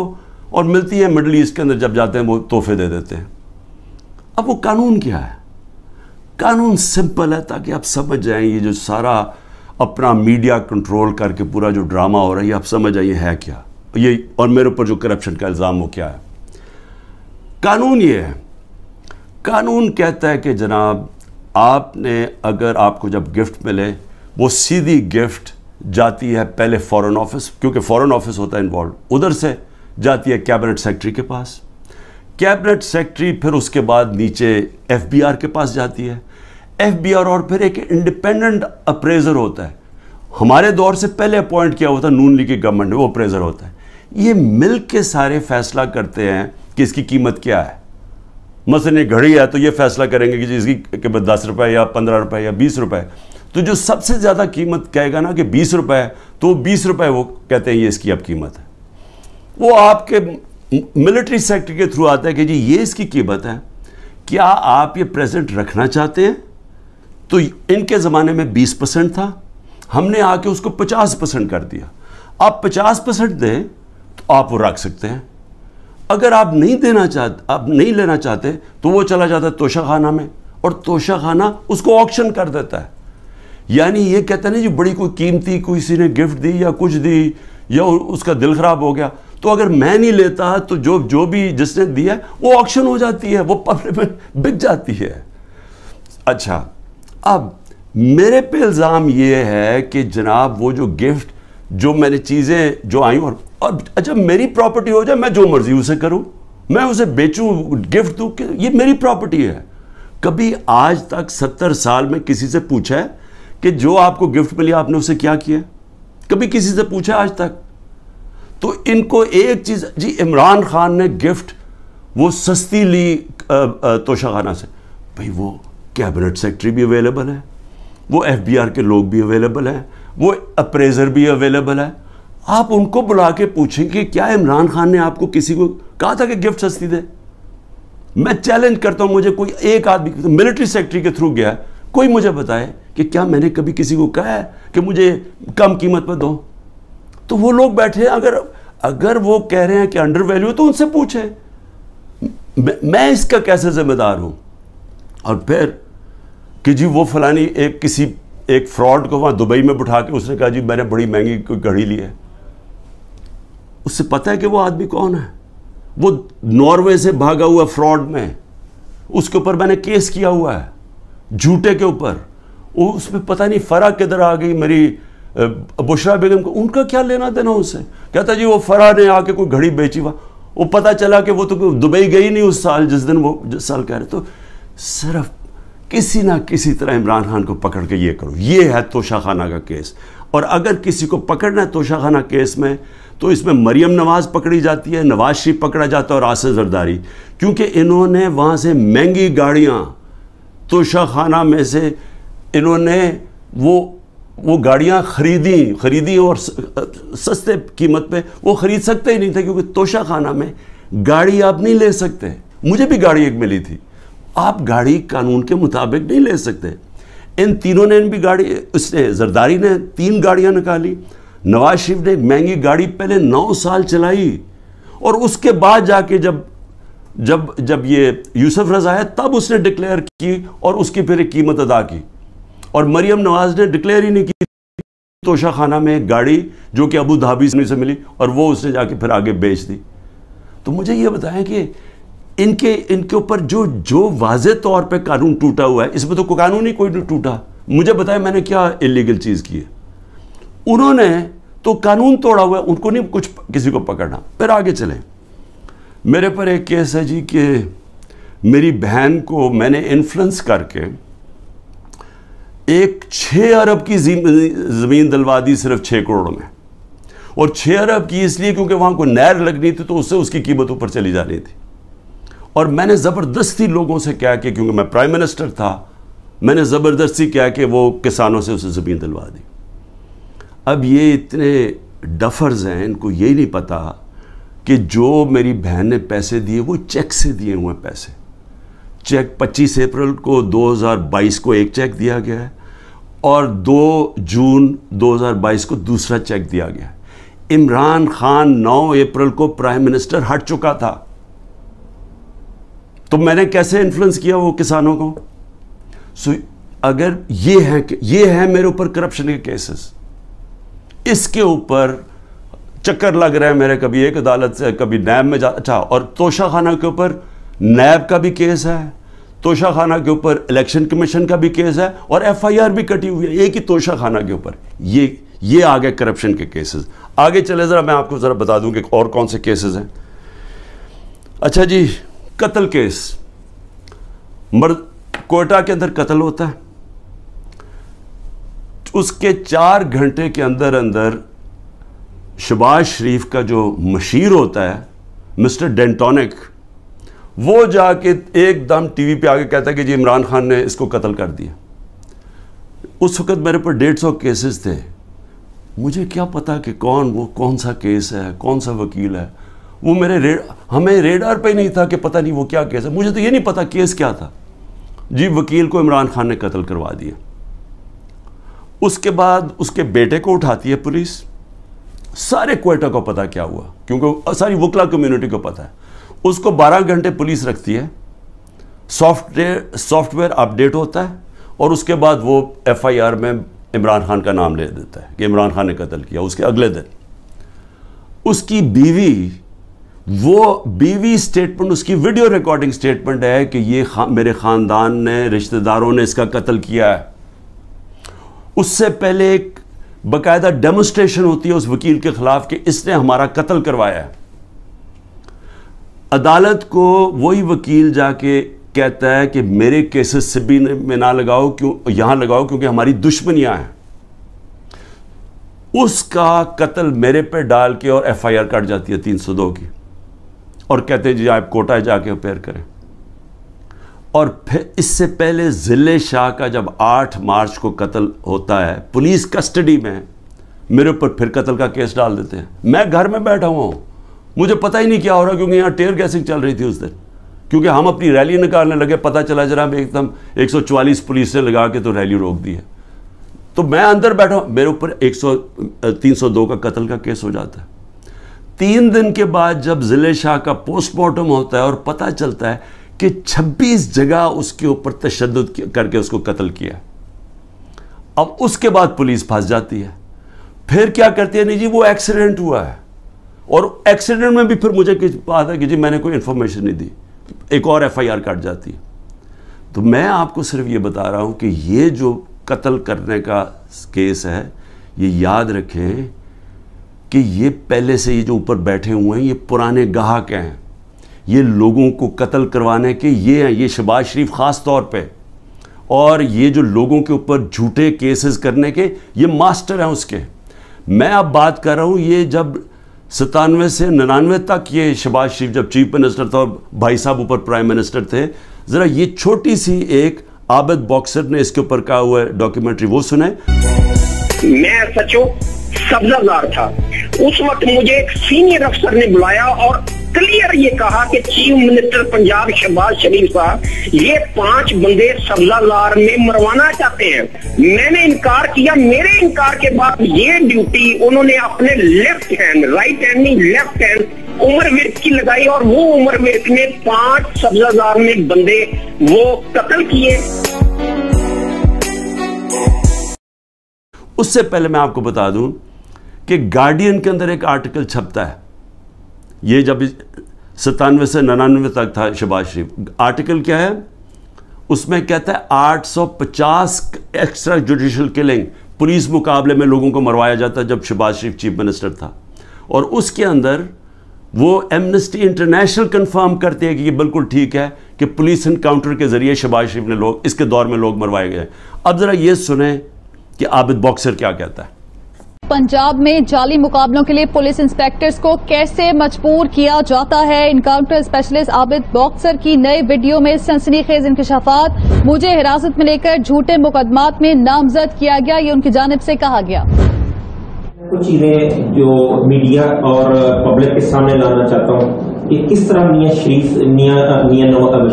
और मिलती है मिडल ईस्ट के अंदर जब जाते हैं वो तोहफे दे देते हैं अब वो कानून क्या है कानून सिंपल है ताकि आप समझ जाएं ये जो सारा अपना मीडिया कंट्रोल करके पूरा जो ड्रामा हो रहा है ये आप समझ आइए है क्या ये और मेरे ऊपर जो करप्शन का इल्ज़ाम हो क्या है कानून ये है कानून कहता है कि जनाब आपने अगर आपको जब गिफ्ट मिले वो सीधी गिफ्ट जाती है पहले फॉरेन ऑफिस क्योंकि फॉरेन ऑफिस होता है इन्वॉल्व उधर से जाती है कैबिनेट सेक्रेटरी के पास कैबिनेट सेक्रेटरी फिर उसके बाद नीचे एफबीआर के पास जाती है एफ और फिर एक इंडिपेंडेंट अप्रेजर होता है हमारे दौर से पहले अपॉइंट किया हुआ था नून लीग की गवर्नमेंट में वो अप्रेजर होता है ये मिल के सारे फैसला करते हैं कि इसकी कीमत क्या है मसलन ये घड़ी है तो ये फैसला करेंगे कि इसकी कीमत दस रुपये या पंद्रह रुपये या बीस रुपये तो जो सबसे ज़्यादा कीमत कहेगा ना कि बीस रुपये तो बीस रुपये वो कहते हैं ये इसकी अब कीमत है वो आपके मिलिट्री सेक्टर के थ्रू आता है कि जी ये इसकी कीमत है क्या आप ये प्रेजेंट रखना चाहते हैं तो इनके ज़माने में 20 परसेंट था हमने आके उसको 50 परसेंट कर दिया आप 50 परसेंट दें तो आप वो रख सकते हैं अगर आप नहीं देना चाहते आप नहीं लेना चाहते तो वो चला जाता है तोशा खाना में और तोशा खाना उसको ऑप्शन कर देता है यानी ये कहता नहीं जो बड़ी कोई कीमती किसी ने गिफ्ट दी या कुछ दी या उसका दिल खराब हो गया तो अगर मैं नहीं लेता तो जो जो भी जिसने दिया वो ऑक्शन हो जाती है वो पब्लिक में बिक जाती है अच्छा अब मेरे पे इल्ज़ाम ये है कि जनाब वो जो गिफ्ट जो मैंने चीज़ें जो आई और, अब अच्छा मेरी प्रॉपर्टी हो जाए मैं जो मर्ज़ी उसे करूँ मैं उसे बेचूँ गिफ्ट दूँ कि ये मेरी प्रॉपर्टी है कभी आज तक सत्तर साल में किसी से पूछा है कि जो आपको गिफ्ट मिली आपने उसे क्या किया कभी किसी से पूछा आज तक तो इनको एक चीज़ जी इमरान खान ने गिफ्ट वो सस्ती ली तोशाखाना से भाई वो कैबिनेट सेक्रेटरी भी अवेलेबल है वो एफ के लोग भी अवेलेबल हैं वो अप्रेजर भी अवेलेबल है आप उनको बुला के पूछें कि क्या इमरान खान ने आपको किसी को कहा था कि गिफ्ट सस्ती दे मैं चैलेंज करता हूं मुझे कोई एक आदमी मिलिट्री सेक्रेटरी के थ्रू गया कोई मुझे बताए कि क्या मैंने कभी किसी को कहा है कि मुझे कम कीमत पर दो तो वो लोग बैठे अगर अगर वो कह रहे हैं कि अंडर वैल्यू तो उनसे पूछें मैं इसका कैसे जिम्मेदार हूं और फिर कि जी वो फलानी एक किसी एक फ्रॉड को वहाँ दुबई में बिठा के उसने कहा जी मैंने बड़ी महंगी कोई घड़ी ली है उससे पता है कि वो आदमी कौन है वो नॉर्वे से भागा हुआ फ्रॉड में उसके ऊपर मैंने केस किया हुआ है झूठे के ऊपर उसमें पता नहीं फ़रा किधर आ गई मेरी बुशरा बेगम को उनका क्या लेना देना उससे कहता जी वो फरा ने आके कोई घड़ी बेची हुआ वो पता चला कि वो तो दुबई गई नहीं उस साल जिस दिन वो जिस साल कह रहे तो सिर्फ किसी ना किसी तरह इमरान खान को पकड़ के ये करो ये है तोशाखाना का केस और अगर किसी को पकड़ना है तोशाखाना केस में तो इसमें मरियम नवाज़ पकड़ी जाती है नवाज शरीफ पकड़ा जाता है और आसिफ जरदारी क्योंकि इन्होंने वहाँ से महंगी गाड़ियाँ तोशाखाना में से इन्होंने वो वो गाड़ियाँ खरीदी खरीदी और सस्ते कीमत पे वो ख़रीद सकते ही नहीं थे क्योंकि तोशा खाना में गाड़ी आप नहीं ले सकते मुझे भी गाड़ी एक मिली थी आप गाड़ी कानून के मुताबिक नहीं ले सकते इन तीनों ने भी गाड़ी उसने जरदारी ने तीन गाड़ियां निकाली नवाज शरीफ ने महंगी गाड़ी पहले नौ साल चलाई और उसके बाद जाके जब जब जब ये यूसुफ रजा है तब उसने डिक्लेयर की और उसकी फिर कीमत अदा की और मरियम नवाज ने डिक्लेयर ही नहीं की तोशा खाना में एक गाड़ी जो कि अबू धाबी से मिली और वो उसने जाके फिर आगे बेच दी तो मुझे ये बताएं कि इनके इनके ऊपर जो जो वाज तौर पर कानून टूटा हुआ है इसमें तो कानून ही कोई नहीं टूटा मुझे बताया मैंने क्या इलीगल चीज़ की है उन्होंने तो कानून तोड़ा हुआ है उनको नहीं कुछ किसी को पकड़ना फिर आगे चले मेरे पर एक केस है जी कि मेरी बहन को मैंने इन्फ्लुएंस करके एक छः अरब की ज़मीन दिलवा दी सिर्फ छः करोड़ में और छः अरब की इसलिए क्योंकि वहाँ को नहर लगनी थी तो उससे उसकी कीमत ऊपर चली जानी थी और मैंने ज़बरदस्ती लोगों से क्या कि क्योंकि मैं प्राइम मिनिस्टर था मैंने ज़बरदस्ती क्या कि वो किसानों से उसे ज़मीन दिलवा दी अब ये इतने डफर्स हैं इनको ये नहीं पता कि जो मेरी बहन ने पैसे दिए वो चेक से दिए हुए पैसे चेक 25 अप्रैल को 2022 को एक चेक दिया गया है और 2 जून 2022 को दूसरा चेक दिया गया है इमरान खान 9 अप्रैल को प्राइम मिनिस्टर हट चुका था तो मैंने कैसे इन्फ्लुएंस किया वो किसानों को सो अगर ये है ये है मेरे ऊपर करप्शन के केसेस इसके ऊपर चक्कर लग रहा है मेरे कभी एक अदालत से कभी नैब में जा अच्छा और तोशा खाना के ऊपर नैब का भी केस है तोशा खाना के ऊपर इलेक्शन कमीशन का भी केस है और एफआईआर भी कटी हुई है एक ही तोशा खाना के ऊपर ये ये आ गए करप्शन के केसेस आगे चले ज़रा मैं आपको ज़रा बता दूं कि और कौन से केसेस हैं अच्छा जी कत्ल केस मर्द कोयटा के अंदर कत्ल होता है उसके चार घंटे के अंदर अंदर शबाज शरीफ का जो मशीर होता है मिस्टर डेंटोनिक वो जाके एकदम टीवी पे आके कहता है कि जी इमरान खान ने इसको कत्ल कर दिया उस वक्त मेरे पर डेढ़ सौ केसेस थे मुझे क्या पता कि कौन वो कौन सा केस है कौन सा वकील है वो मेरे रेड हमें रेडार पे नहीं था कि पता नहीं वो क्या केस है मुझे तो ये नहीं पता केस क्या था जी वकील को इमरान खान ने कत्ल करवा दिया उसके बाद उसके बेटे को उठाती है पुलिस सारे क्वेटा को पता क्या हुआ क्योंकि सारी वकला कम्युनिटी को पता है उसको 12 घंटे पुलिस रखती है सॉफ्टवेयर सॉफ्टवेयर अपडेट होता है और उसके बाद वो एफआईआर में इमरान खान का नाम ले देता है कि इमरान खान ने कत्ल किया उसके अगले दिन उसकी बीवी वो बीवी स्टेटमेंट उसकी वीडियो रिकॉर्डिंग स्टेटमेंट है कि ये खा, मेरे ख़ानदान ने रिश्तेदारों ने इसका कत्ल किया है उससे पहले एक बाकायदा डेमोस्ट्रेशन होती है उस वकील के ख़िलाफ़ कि इसने हमारा कत्ल करवाया है अदालत को वही वकील जाके कहता है कि मेरे केसेस से भी में ना लगाओ क्यों यहां लगाओ क्योंकि हमारी दुश्मनियां हैं उसका कत्ल मेरे पे डाल के और एफआईआर कट जाती है तीन सौ दो की और कहते जी आप कोटा जाके अपेयर करें और फिर इससे पहले ज़िले शाह का जब 8 मार्च को कत्ल होता है पुलिस कस्टडी में मेरे ऊपर फिर कत्ल का केस डाल देते हैं मैं घर में बैठा हुआ हूँ मुझे पता ही नहीं क्या हो रहा क्योंकि यहाँ टेयर गैसिंग चल रही थी उस दिन क्योंकि हम अपनी रैली निकालने लगे पता चला जरा हम एकदम एक पुलिस से लगा के तो रैली रोक दी है तो मैं अंदर बैठा मेरे ऊपर एक सौ का कत्ल का केस हो जाता है तीन दिन के बाद जब जिले शाह का पोस्टमार्टम होता है और पता चलता है कि 26 जगह उसके ऊपर तशद करके उसको कत्ल किया अब उसके बाद पुलिस फंस जाती है फिर क्या करती है नहीं जी वो एक्सीडेंट हुआ है और एक्सीडेंट में भी फिर मुझे बात है कि जी मैंने कोई इंफॉर्मेशन नहीं दी एक और एफ काट जाती है तो मैं आपको सिर्फ ये बता रहा हूँ कि ये जो कत्ल करने का केस है ये याद रखें कि ये पहले से ये जो ऊपर बैठे हुए हैं ये पुराने गाहक हैं ये लोगों को कत्ल करवाने के ये हैं ये शबाज शरीफ ख़ास तौर पे और ये जो लोगों के ऊपर झूठे केसेस करने के ये मास्टर हैं उसके मैं अब बात कर रहा हूँ ये जब सतानवे से निन्यानवे तक ये शबाज शरीफ जब चीफ मिनिस्टर था और भाई साहब ऊपर प्राइम मिनिस्टर थे ज़रा ये छोटी सी एक आबद बॉक्सर ने इसके ऊपर कहा हुआ डॉक्यूमेंट्री वो सुने मैं सचो सब्जादार था उस वक्त मुझे एक सीनियर अफसर ने बुलाया और क्लियर ये कहा कि चीफ मिनिस्टर पंजाब शहबाज शरीफ साहब ये पांच बंदे सब्जादार में मरवाना चाहते हैं मैंने इनकार किया मेरे इनकार के बाद ये ड्यूटी उन्होंने अपने लेफ्ट हैंड राइट हैंड नहीं लेफ्ट हैंड उमर विरक की लगाई और वो उमर विरक ने पांच सब्जादार में बंदे वो कत्ल किए उससे पहले मैं आपको बता दूं कि गार्डियन के अंदर एक आर्टिकल छपता है ये जब सतानवे से नन्यानवे तक था शबाज शरीफ आर्टिकल क्या है उसमें कहता है 850 एक्स्ट्रा जुडिशल किलिंग पुलिस मुकाबले में लोगों को मरवाया जाता जब शबाज शरीफ चीफ मिनिस्टर था और उसके अंदर वो एमनेस्टी इंटरनेशनल कंफर्म करते हैं कि ये बिल्कुल ठीक है कि पुलिस इनकाउंटर के ज़रिए शबाज शरीफ ने लोग इसके दौर में लोग मरवाए गए अब ज़रा ये सुने कि आबिद बॉक्सर क्या कहता है पंजाब में जाली मुकाबलों के लिए पुलिस इंस्पेक्टर्स को कैसे मजबूर किया जाता है इनकाउंटर स्पेशलिस्ट आबिद बॉक्सर की नए वीडियो में सनसनी खेज इंकशाफात मुझे हिरासत में लेकर झूठे मुकदमात में नामजद किया गया ये उनकी जानब से कहा गया कुछ चीजें जो मीडिया और पब्लिक के सामने लाना चाहता हूँ कि किस तरह मियाँ शरीफ मियाँ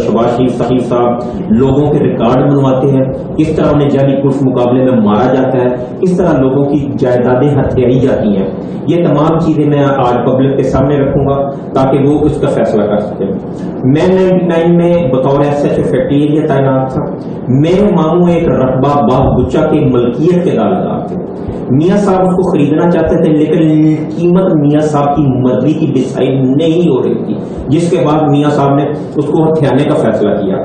शबाज शरीफ साहिब साहब लोगों के रिकॉर्ड बनवाते हैं किस तरह उन्हें जाली कुर्स मुकाबले में मारा जाता है किस तरह लोगों की जायदादें हथियारी जाती हैं ये तमाम चीज़ें मैं आज पब्लिक के सामने रखूंगा ताकि वो उसका फैसला कर सके मैं नाइनटी नाइन में बतौर एस एच फैक्ट्री एरिया तैनात था मैं मामू एक रकबा बाग गुच्चा के मलकियत के दाल थे मियाँ साहब उसको खरीदना चाहते थे लेकिन कीमत मियाँ साहब की मर्जी की डिसाइड नहीं हो रही की जिसके बाद मियाँ साहब ने उसको हथियाने का फैसला किया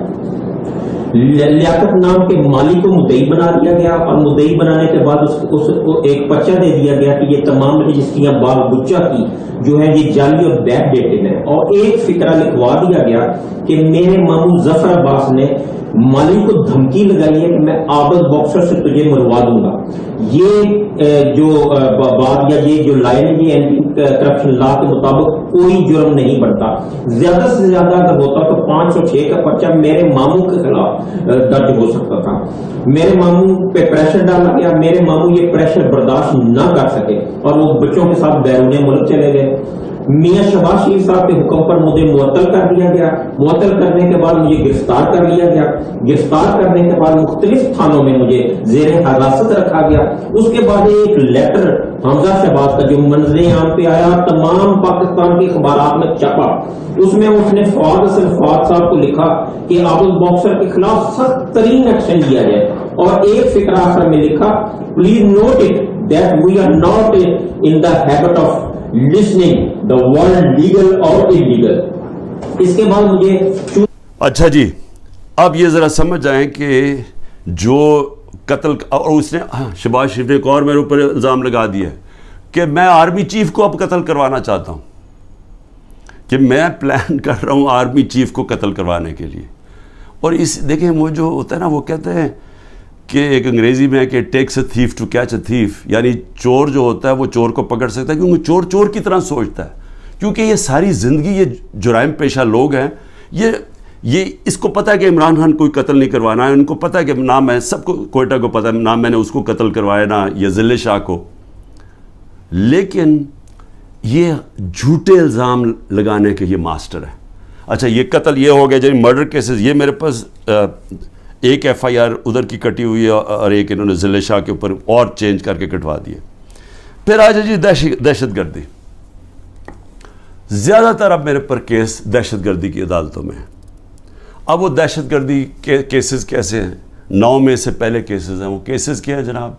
लियाकत नाम के माली को मुदई बना दिया गया और मुदई बनाने के बाद उसको उस, उसको एक पर्चा दे दिया गया कि ये तमाम रजिस्ट्रियां बाल बुच्चा की जो है ये जाली और बैक डेटेड है और एक फिक्रा लिखवा दिया गया कि मेरे मामू जफर अब्बास ने मालिक को धमकी लगाई है कि मैं आबद बॉक्सर से तुझे मरवा दूंगा ये जो बात या ये जो लाइन है ये एंटी करप्शन लॉ के मुताबिक कोई जुर्म नहीं बढ़ता ज्यादा से ज्यादा अगर होता तो पांच सौ छह का पर्चा मेरे मामू के खिलाफ दर्ज हो सकता था मेरे मामू पे प्रेशर डाला गया मेरे मामू ये प्रेशर बर्दाश्त ना कर सके और वो बच्चों के साथ बैरूने मुल्क चले गए मियाँ शबाज शरीफ साहब के हुक्म पर मुझे मुअतल कर दिया गया मुअतल करने के बाद मुझे गिरफ्तार कर लिया गया गिरफ्तार करने के बाद मुख्तलिफ थानों में मुझे जेर हिरासत रखा गया उसके बाद एक लेटर हमजा शहबाज का जो मंजिल पे आया तमाम पाकिस्तान के अखबार में छपा उसमें उसने फौज फौज साहब को लिखा कि आबुल बॉक्सर के खिलाफ सख्त तरीन एक्शन लिया जाए और एक फिक्र आखिर में लिखा please note it that we are not in the habit of listening the word legal और इलीगल इसके बाद मुझे अच्छा जी अब ये ज़रा समझ जाए कि जो कत्ल और उसने हाँ, शबाज शरीफ ने एक और मेरे ऊपर इल्ज़ाम लगा दिया है कि मैं आर्मी चीफ को अब कत्ल करवाना चाहता हूँ कि मैं प्लान कर रहा हूँ आर्मी चीफ को कत्ल करवाने के लिए और इस देखें वो जो होता है ना वो कहते हैं कि एक अंग्रेज़ी में है कि takes a thief to catch a thief यानी चोर जो होता है वो चोर को पकड़ सकता है क्योंकि चोर चोर की तरह सोचता है क्योंकि ये सारी ज़िंदगी ये जुराइम पेशा लोग हैं ये ये इसको पता है कि इमरान खान कोई कत्ल नहीं करवाना है उनको पता है कि ना मैं सबको कोयटा को पता है ना मैंने उसको कत्ल करवाया ना या जिले शाह को लेकिन ये झूठे इल्ज़ाम लगाने के ये मास्टर है अच्छा ये कत्ल ये हो गया जब मर्डर केसेस ये मेरे पास एक एफआईआर उधर की कटी हुई है और एक इन्होंने जिले शाह के ऊपर और चेंज करके कटवा दिए फिर आ जाए जी दहशत गर्दी ज़्यादातर अब मेरे पर केस दहशत गर्दी की अदालतों में है अब वो दहशत गर्दी के केसेस कैसे हैं नौ में से पहले केसेस हैं वो केसेस क्या है जनाब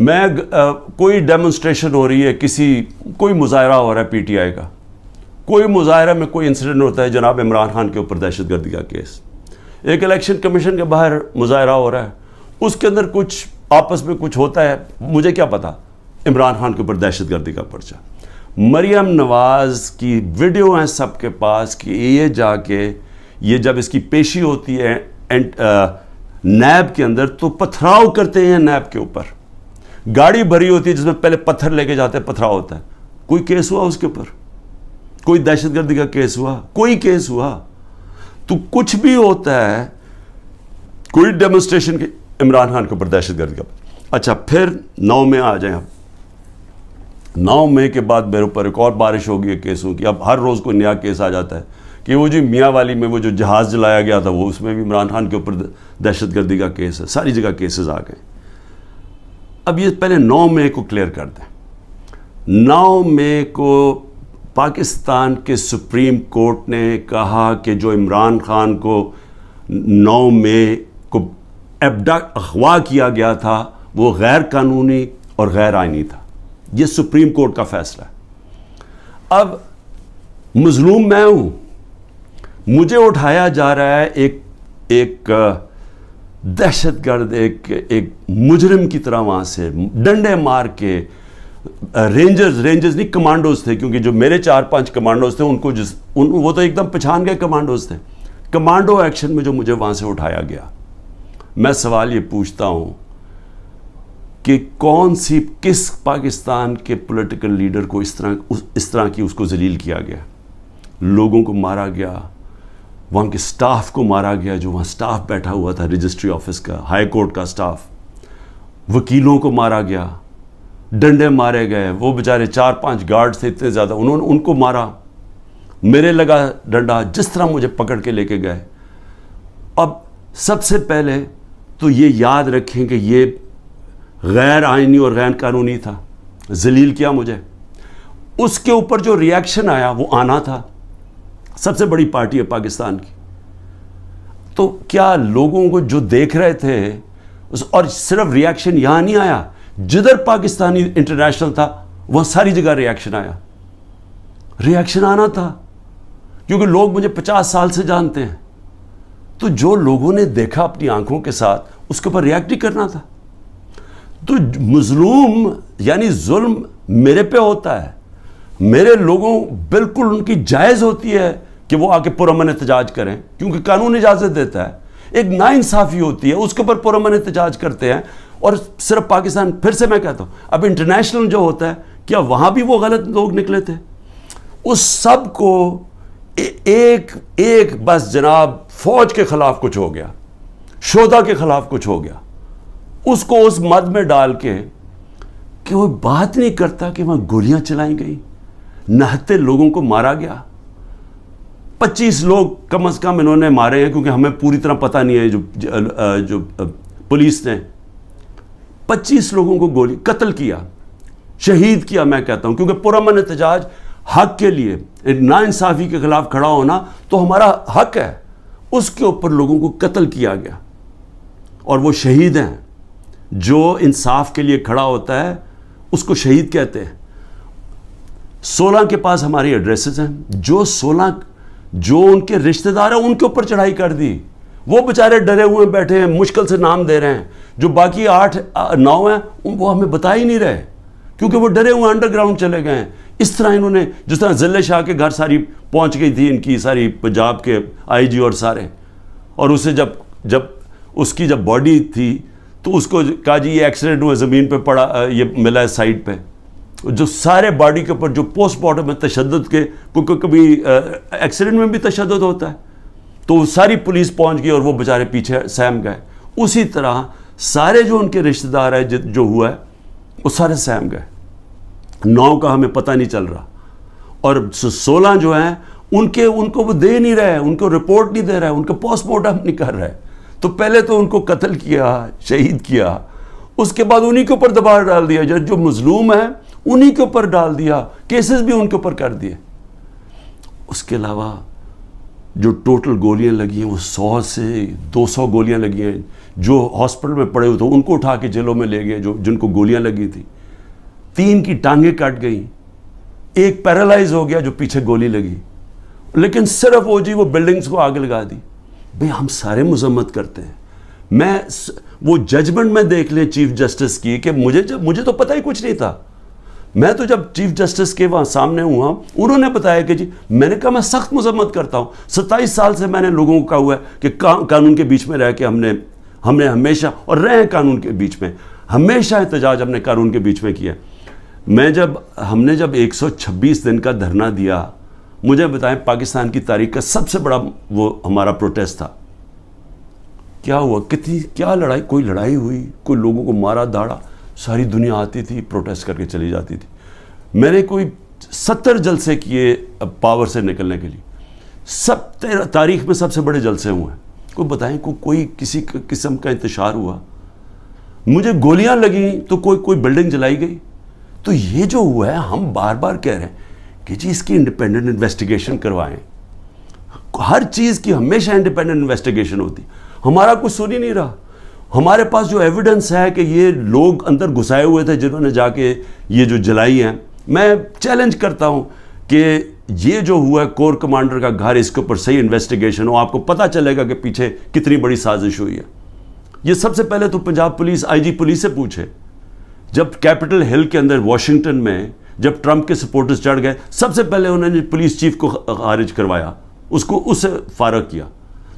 मैं आ, कोई डेमोन्स्ट्रेशन हो रही है किसी कोई मुजाहरा हो रहा है पीटीआई का कोई मुजाहरा में कोई इंसिडेंट होता है जनाब इमरान खान के ऊपर दहशत गर्दी का केस एक इलेक्शन कमीशन के बाहर मुजाहरा हो रहा है उसके अंदर कुछ आपस में कुछ होता है मुझे क्या पता इमरान खान के ऊपर दहशत गर्दी का पर्चा मरियम नवाज़ की वीडियो हैं सबके पास कि ये जाके ये जब इसकी पेशी होती है एंड नैब के अंदर तो पथराव करते हैं नैब के ऊपर गाड़ी भरी होती है जिसमें पहले पत्थर लेके जाते हैं पथराव होता है कोई केस हुआ उसके ऊपर कोई दहशतगर्दी का केस हुआ कोई केस हुआ तो कुछ भी होता है कोई डेमोस्ट्रेशन के इमरान खान के ऊपर दहशत गर्द का अच्छा फिर नौ में आ जाए हम नौ मई के बाद मेरे ऊपर एक और बारिश हो गई है केसों की अब हर रोज़ कोई नया केस आ जाता है कि वो जी मियाँ वाली में वो जो जहाज़ जलाया गया था वो उसमें भी इमरान खान के ऊपर दहशतगर्दी का केस है सारी जगह केसेस आ गए अब ये पहले नौ मई को क्लियर कर दें नौ मई को पाकिस्तान के सुप्रीम कोर्ट ने कहा कि जो इमरान खान को नौ मई को एबडक्ट अगवा किया गया था वो गैर कानूनी और गैर आइनी था ये सुप्रीम कोर्ट का फैसला है अब मजलूम मैं हूँ मुझे उठाया जा रहा है एक एक दहशतगर्द एक एक मुजरम की तरह वहाँ से डंडे मार के रेंजर्स uh, रेंजर्स नहीं कमांडोज थे क्योंकि जो मेरे चार पांच कमांडोज थे उनको जिस उन वो तो एकदम पहचान गए कमांडोज थे कमांडो एक्शन में जो मुझे वहां से उठाया गया मैं सवाल ये पूछता हूं कि कौन सी किस पाकिस्तान के पॉलिटिकल लीडर को इस तरह उस, इस तरह की उसको जलील किया गया लोगों को मारा गया वहाँ के स्टाफ को मारा गया जो वहाँ स्टाफ बैठा हुआ था रजिस्ट्री ऑफिस का हाई कोर्ट का स्टाफ वकीलों को मारा गया डंडे मारे गए वो बेचारे चार पांच गार्ड थे इतने ज़्यादा उन्होंने उनको मारा मेरे लगा डंडा जिस तरह मुझे पकड़ के लेके गए अब सबसे पहले तो ये याद रखें कि ये गैर आइनी और गैर कानूनी था जलील किया मुझे उसके ऊपर जो रिएक्शन आया वो आना था सबसे बड़ी पार्टी है पाकिस्तान की तो क्या लोगों को जो देख रहे थे उस और सिर्फ रिएक्शन यहाँ नहीं आया जिधर पाकिस्तानी इंटरनेशनल था वह सारी जगह रिएक्शन आया रिएक्शन आना था क्योंकि लोग मुझे पचास साल से जानते हैं तो जो लोगों ने देखा अपनी आंखों के साथ उसके ऊपर रिएक्ट ही करना था तो मजलूम यानी जुल्म मेरे पे होता है मेरे लोगों बिल्कुल उनकी जायज़ होती है कि वो आके पुरमन एहतजाज करें क्योंकि कानून इजाज़त देता है एक नाइंसाफ़ी होती है उसके ऊपर पुरमन एहतजाज करते हैं और सिर्फ पाकिस्तान फिर से मैं कहता हूँ अब इंटरनेशनल जो होता है क्या वहाँ भी वो गलत लोग निकले थे उस सब को एक एक बस जनाब फौज के खिलाफ कुछ हो गया शोधा के खिलाफ कुछ हो गया उसको उस मद में डाल के कि वो बात नहीं करता कि वहाँ गोलियाँ चलाई गई नहते लोगों को मारा गया पच्चीस लोग कम अज़ कम इन्होंने मारे हैं क्योंकि हमें पूरी तरह पता नहीं है जो जो, जो पुलिस ने पच्चीस लोगों को गोली कत्ल किया शहीद किया मैं कहता हूं क्योंकि पुरमन एहतजाज हक के लिए नाइंसाफ़ी के खिलाफ खड़ा होना तो हमारा हक है उसके ऊपर लोगों को कत्ल किया गया और वो शहीद हैं जो इंसाफ के लिए खड़ा होता है उसको शहीद कहते हैं सोलह के पास हमारी एड्रेसेस हैं जो सोलह जो उनके रिश्तेदार हैं उनके ऊपर चढ़ाई कर दी वो बेचारे डरे हुए बैठे हैं मुश्किल से नाम दे रहे हैं जो बाकी आठ नाव हैं वो हमें बता ही नहीं रहे क्योंकि वो डरे हुए अंडरग्राउंड चले गए हैं इस तरह इन्होंने जिस तरह जिले शाह के घर सारी पहुंच गई थी इनकी सारी पंजाब के आईजी और सारे और उसे जब जब उसकी जब बॉडी थी तो उसको कहा जी ये एक्सीडेंट हुआ ज़मीन पे पड़ा ये मिला है साइड पे जो सारे बॉडी के ऊपर जो पोस्टमार्टम है तशद के क्योंकि कभी एक्सीडेंट में भी तशद होता है तो सारी पुलिस पहुंच गई और वो बेचारे पीछे सहम गए उसी तरह सारे जो उनके रिश्तेदार है जो हुआ है वो सारे सहम गए नौ का हमें पता नहीं चल रहा और सोलह जो हैं उनके उनको वो दे नहीं रहे उनको रिपोर्ट नहीं दे रहे उनका पोस्टमार्टम नहीं कर रहे तो पहले तो उनको कत्ल किया शहीद किया उसके बाद उन्हीं के ऊपर दबाव डाल दिया जो जो मजलूम है उन्हीं के ऊपर डाल दिया केसेस भी उनके ऊपर कर दिए उसके अलावा जो टोटल गोलियां लगी हैं वो सौ से दो सौ गोलियां लगी हैं जो हॉस्पिटल में पड़े हुए थे उनको उठा के जेलों में ले गए जो जिनको गोलियां लगी थी तीन की टांगें काट गई एक पैरालाइज हो गया जो पीछे गोली लगी लेकिन सिर्फ वो जी वो बिल्डिंग्स को आग लगा दी भाई हम सारे मजम्मत करते हैं मैं वो जजमेंट में देख लें चीफ जस्टिस की कि मुझे जब मुझे तो पता ही कुछ नहीं था मैं तो जब चीफ जस्टिस के वहाँ सामने हुआ उन्होंने बताया कि जी मैंने कहा मैं सख्त मजम्मत करता हूँ सत्ताईस साल से मैंने लोगों को कहा हुआ है कि का, कानून के बीच में रह के हमने हमने हमेशा और रहे हैं कानून के बीच में हमेशा एहतजाज हमने कानून के बीच में किया मैं जब हमने जब 126 दिन का धरना दिया मुझे बताएं पाकिस्तान की तारीख का सबसे बड़ा वो हमारा प्रोटेस्ट था क्या हुआ कितनी क्या लड़ाई कोई लड़ाई हुई कोई लोगों को मारा दाड़ा सारी दुनिया आती थी प्रोटेस्ट करके चली जाती थी मैंने कोई सत्तर जलसे किए पावर से निकलने के लिए सब तारीख में सबसे बड़े जलसे हुए हैं को बताएं को कोई किसी किस्म का इंतजार हुआ मुझे गोलियां लगी तो कोई कोई बिल्डिंग जलाई गई तो ये जो हुआ है हम बार बार कह रहे हैं कि जी इसकी इंडिपेंडेंट इन्वेस्टिगेशन करवाएं हर चीज़ की हमेशा इंडिपेंडेंट इन्वेस्टिगेशन होती हमारा कुछ सुन ही नहीं रहा हमारे पास जो एविडेंस है कि ये लोग अंदर घुसाए हुए थे जिन्होंने जाके ये जो जलाई हैं मैं चैलेंज करता हूँ कि ये जो हुआ है कोर कमांडर का घर इसके ऊपर सही इन्वेस्टिगेशन हो आपको पता चलेगा कि पीछे कितनी बड़ी साजिश हुई है ये सबसे पहले तो पंजाब पुलिस आईजी पुलिस से पूछे जब कैपिटल हिल के अंदर वाशिंगटन में जब ट्रंप के सपोर्टर्स चढ़ गए सबसे पहले उन्होंने पुलिस चीफ को खारिज करवाया उसको उससे फारग किया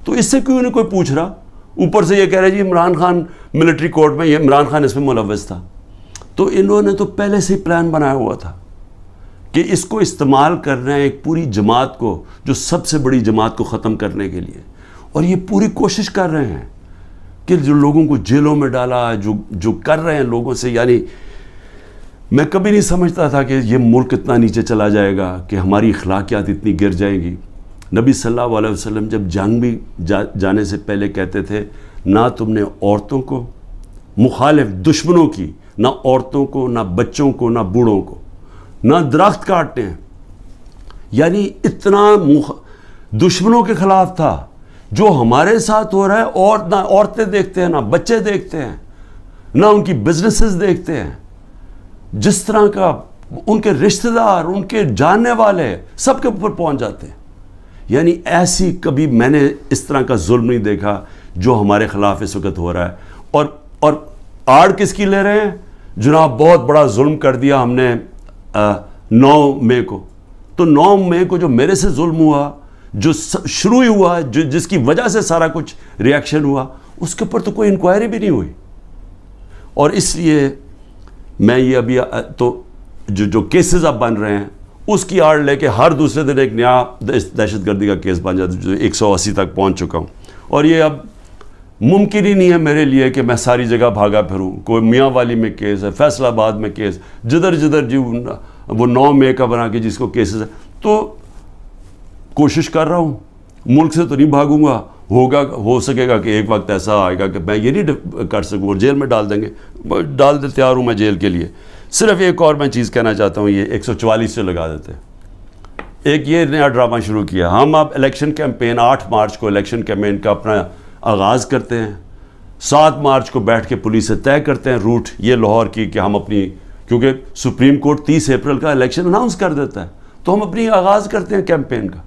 तो इससे क्यों उन्हें कोई पूछ रहा ऊपर से ये कह रहे जी इमरान खान मिलिट्री कोर्ट में ये इमरान खान इसमें मुलवस था तो इन्होंने तो पहले से ही प्लान बनाया हुआ था कि इसको इस्तेमाल कर रहे हैं एक पूरी जमात को जो सबसे बड़ी जमात को ख़त्म करने के लिए और ये पूरी कोशिश कर रहे हैं कि जो लोगों को जेलों में डाला जो जो कर रहे हैं लोगों से यानी मैं कभी नहीं समझता था कि ये मुल्क इतना नीचे चला जाएगा कि हमारी अखलाकियात इतनी गिर जाएंगी नबी सल्लल्लाहु अलैहि वसल्लम जब जंग भी जा, जाने से पहले कहते थे ना तुमने औरतों को मुखालिफ दुश्मनों की ना औरतों को ना बच्चों को ना बूढ़ों को ना दरख्त काटते हैं यानी इतना दुश्मनों के ख़िलाफ़ था जो हमारे साथ हो रहा है और ना औरतें देखते हैं ना बच्चे देखते हैं ना उनकी बिजनेसेस देखते हैं जिस तरह का उनके रिश्तेदार उनके जानने वाले सबके ऊपर पहुंच जाते हैं यानी ऐसी कभी मैंने इस तरह का जुल्म नहीं देखा जो हमारे ख़िलाफ़ इस वक्त हो रहा है और और आड़ किसकी ले रहे हैं जनाब बहुत बड़ा जुल्म कर दिया हमने नौ मई को तो नौ मई को जो मेरे से जुल्म हुआ जो शुरू ही हुआ जो जिसकी वजह से सारा कुछ रिएक्शन हुआ उसके ऊपर तो कोई इंक्वायरी भी नहीं हुई और इसलिए मैं ये अभी तो जो जो केसेस अब बन रहे हैं उसकी आड़ लेके हर दूसरे दिन एक नया दहशत गर्दी का केस बन जाता है जो 180 तक पहुंच चुका हूं और ये अब मुमकिन ही नहीं है मेरे लिए कि मैं सारी जगह भागा फिरूँ कोई मियाँ वाली में केस है फैसलाबाद में केस जिधर जिधर जी वो नौ मे का बना के जिसको केसेस है तो कोशिश कर रहा हूँ मुल्क से तो नहीं भागूंगा होगा हो सकेगा कि एक वक्त ऐसा आएगा कि मैं ये नहीं कर सकूँ और जेल में डाल देंगे डाल दे तैयार हूँ मैं जेल के लिए सिर्फ एक और मैं चीज़ कहना चाहता हूँ ये चवालीस से लगा देते हैं एक ये नया ड्रामा शुरू किया हम अब इलेक्शन कैंपेन आठ मार्च को इलेक्शन कैंपेन का अपना आगाज़ करते हैं सात मार्च को बैठ के पुलिस से तय करते हैं रूट ये लाहौर की कि हम अपनी क्योंकि सुप्रीम कोर्ट तीस अप्रैल का इलेक्शन अनाउंस कर देता है तो हम अपनी आगाज़ करते हैं कैंपेन का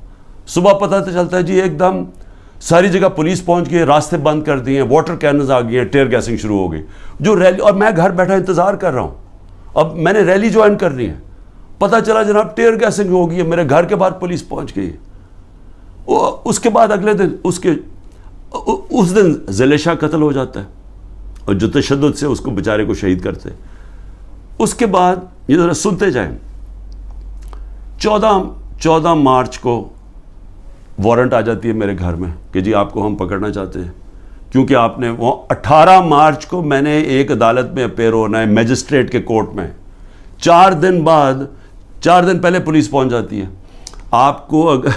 सुबह पता तो चलता है जी एकदम सारी जगह पुलिस पहुंच गई रास्ते बंद कर दिए हैं वाटर कैनज आ गए हैं टेयर गैसिंग शुरू हो गई जो रैली और मैं घर बैठा इंतज़ार कर रहा हूँ अब मैंने रैली ज्वाइन करनी है पता चला जनाब टेयर गैसिंग हो गई है मेरे घर के बाहर पुलिस पहुँच गई उसके बाद अगले दिन उसके उस दिन जलेशा कत्ल हो जाता है और जो तशद से उसको बेचारे को शहीद करते उसके बाद ये ज़रा सुनते जाए चौदह चौदह मार्च को वारंट आ जाती है मेरे घर में कि जी आपको हम पकड़ना चाहते हैं क्योंकि आपने वो 18 मार्च को मैंने एक अदालत में अपेयर होना है मजिस्ट्रेट के कोर्ट में चार दिन बाद चार दिन पहले पुलिस पहुंच जाती है आपको अगर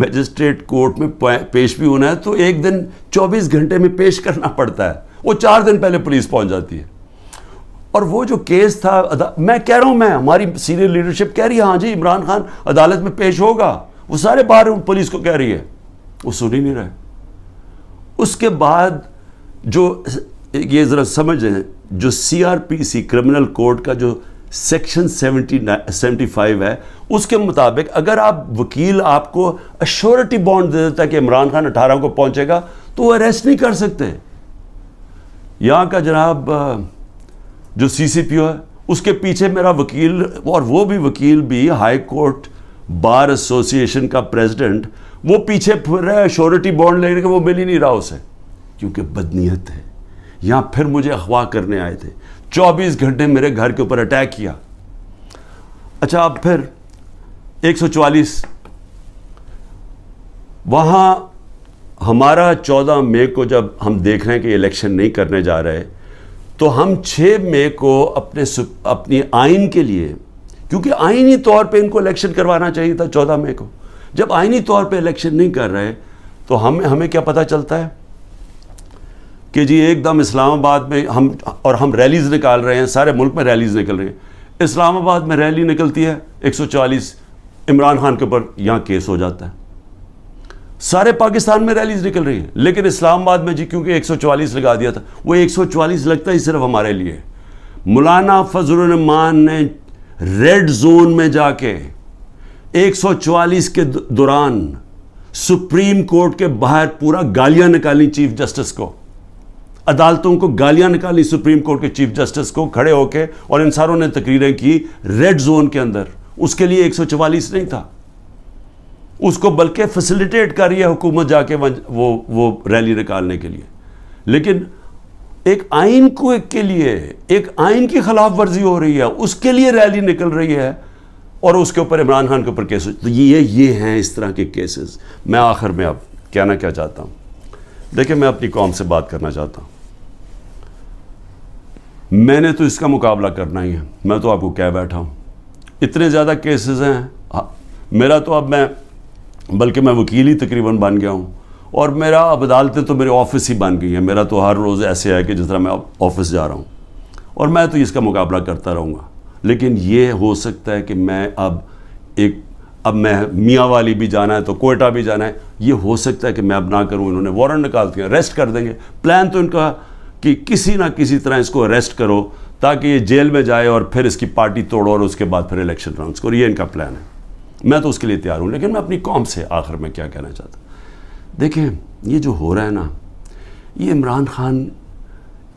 मजिस्ट्रेट कोर्ट में पेश भी होना है तो एक दिन 24 घंटे में पेश करना पड़ता है वो चार दिन पहले पुलिस पहुंच जाती है और वो जो केस था मैं कह रहा हूं मैं हमारी सीनियर लीडरशिप कह रही है हाँ जी इमरान खान अदालत में पेश होगा वो सारे बाहर पुलिस को कह रही है वो सुन ही नहीं रहे उसके बाद जो ये ज़रा समझ जो सी क्रिमिनल कोर्ट का जो सेक्शन सेवेंटी फाइव है उसके मुताबिक अगर आप वकील आपको अश्योरिटी बॉन्ड दे देता है कि इमरान खान अठारह को पहुंचेगा तो वह अरेस्ट नहीं कर सकते यहाँ का जनाब जो सीसीपीओ है उसके पीछे मेरा वकील और वो भी वकील भी हाई कोर्ट बार एसोसिएशन का प्रेसिडेंट वो पीछे फिर रहे अश्योरिटी बॉन्ड लेने का वो मिल ही नहीं रहा उसे क्योंकि बदनीयत है यहाँ फिर मुझे अखवा करने आए थे 24 घंटे मेरे घर के ऊपर अटैक किया अच्छा अब फिर 144 वहाँ हमारा 14 मई को जब हम देख रहे हैं कि इलेक्शन नहीं करने जा रहे तो हम 6 मई को अपने अपनी आइन के लिए क्योंकि आइनी तौर पे इनको इलेक्शन करवाना चाहिए था 14 मई को जब आइनी तौर पे इलेक्शन नहीं कर रहे तो हमें हमें क्या पता चलता है कि जी एकदम इस्लामाबाद में हम और हम रैलीज़ निकाल रहे हैं सारे मुल्क में रैलीज़ निकल रही हैं इस्लामाबाद में रैली निकलती है 140 इमरान खान के ऊपर यहाँ केस हो जाता है सारे पाकिस्तान में रैलीज निकल रही हैं लेकिन इस्लामाबाद में जी क्योंकि 140 लगा दिया था वो 140 लगता ही सिर्फ हमारे लिए मौलाना फजलान ने रेड जोन में जाके एक के दौरान सुप्रीम कोर्ट के बाहर पूरा गालियाँ निकाली चीफ जस्टिस को अदालतों को गालियां निकाली सुप्रीम कोर्ट के चीफ जस्टिस को खड़े होकर और इंसानों ने तकरीरें की रेड जोन के अंदर उसके लिए एक नहीं था उसको बल्कि फैसिलिटेट कर रही है हुकूमत जाके वो वो रैली निकालने के लिए लेकिन एक आइन को एक के लिए एक आइन की खिलाफ वर्जी हो रही है उसके लिए रैली निकल रही है और उसके ऊपर इमरान खान के ऊपर केस तो ये ये हैं इस तरह के केसेस मैं आखिर में अब कहना क्या चाहता हूँ देखिए मैं अपनी कौम से बात करना चाहता हूँ मैंने तो इसका मुकाबला करना ही है मैं तो आपको कह बैठा हूँ इतने ज़्यादा केसेस हैं मेरा तो अब मैं बल्कि मैं वकील ही तकरीबन बन गया हूँ और मेरा अब अदालतें तो मेरी ऑफिस ही बन गई हैं मेरा तो हर रोज़ ऐसे है कि जिस तरह मैं ऑफिस जा रहा हूँ और मैं तो इसका मुकाबला करता रहूँगा लेकिन ये हो सकता है कि मैं अब एक अब मैं मियाँ वाली भी जाना है तो कोयटा भी जाना है ये हो सकता है कि मैं अब ना करूँ इन्होंने वारंट निकाल दिया अरेस्ट कर देंगे प्लान तो इनका कि किसी ना किसी तरह इसको अरेस्ट करो ताकि ये जेल में जाए और फिर इसकी पार्टी तोड़ो और उसके बाद फिर इलेक्शन राउंड करो ये इनका प्लान है मैं तो उसके लिए तैयार हूँ लेकिन मैं अपनी कौम से आखिर में क्या कहना चाहता हूँ देखें ये जो हो रहा है ना ये इमरान खान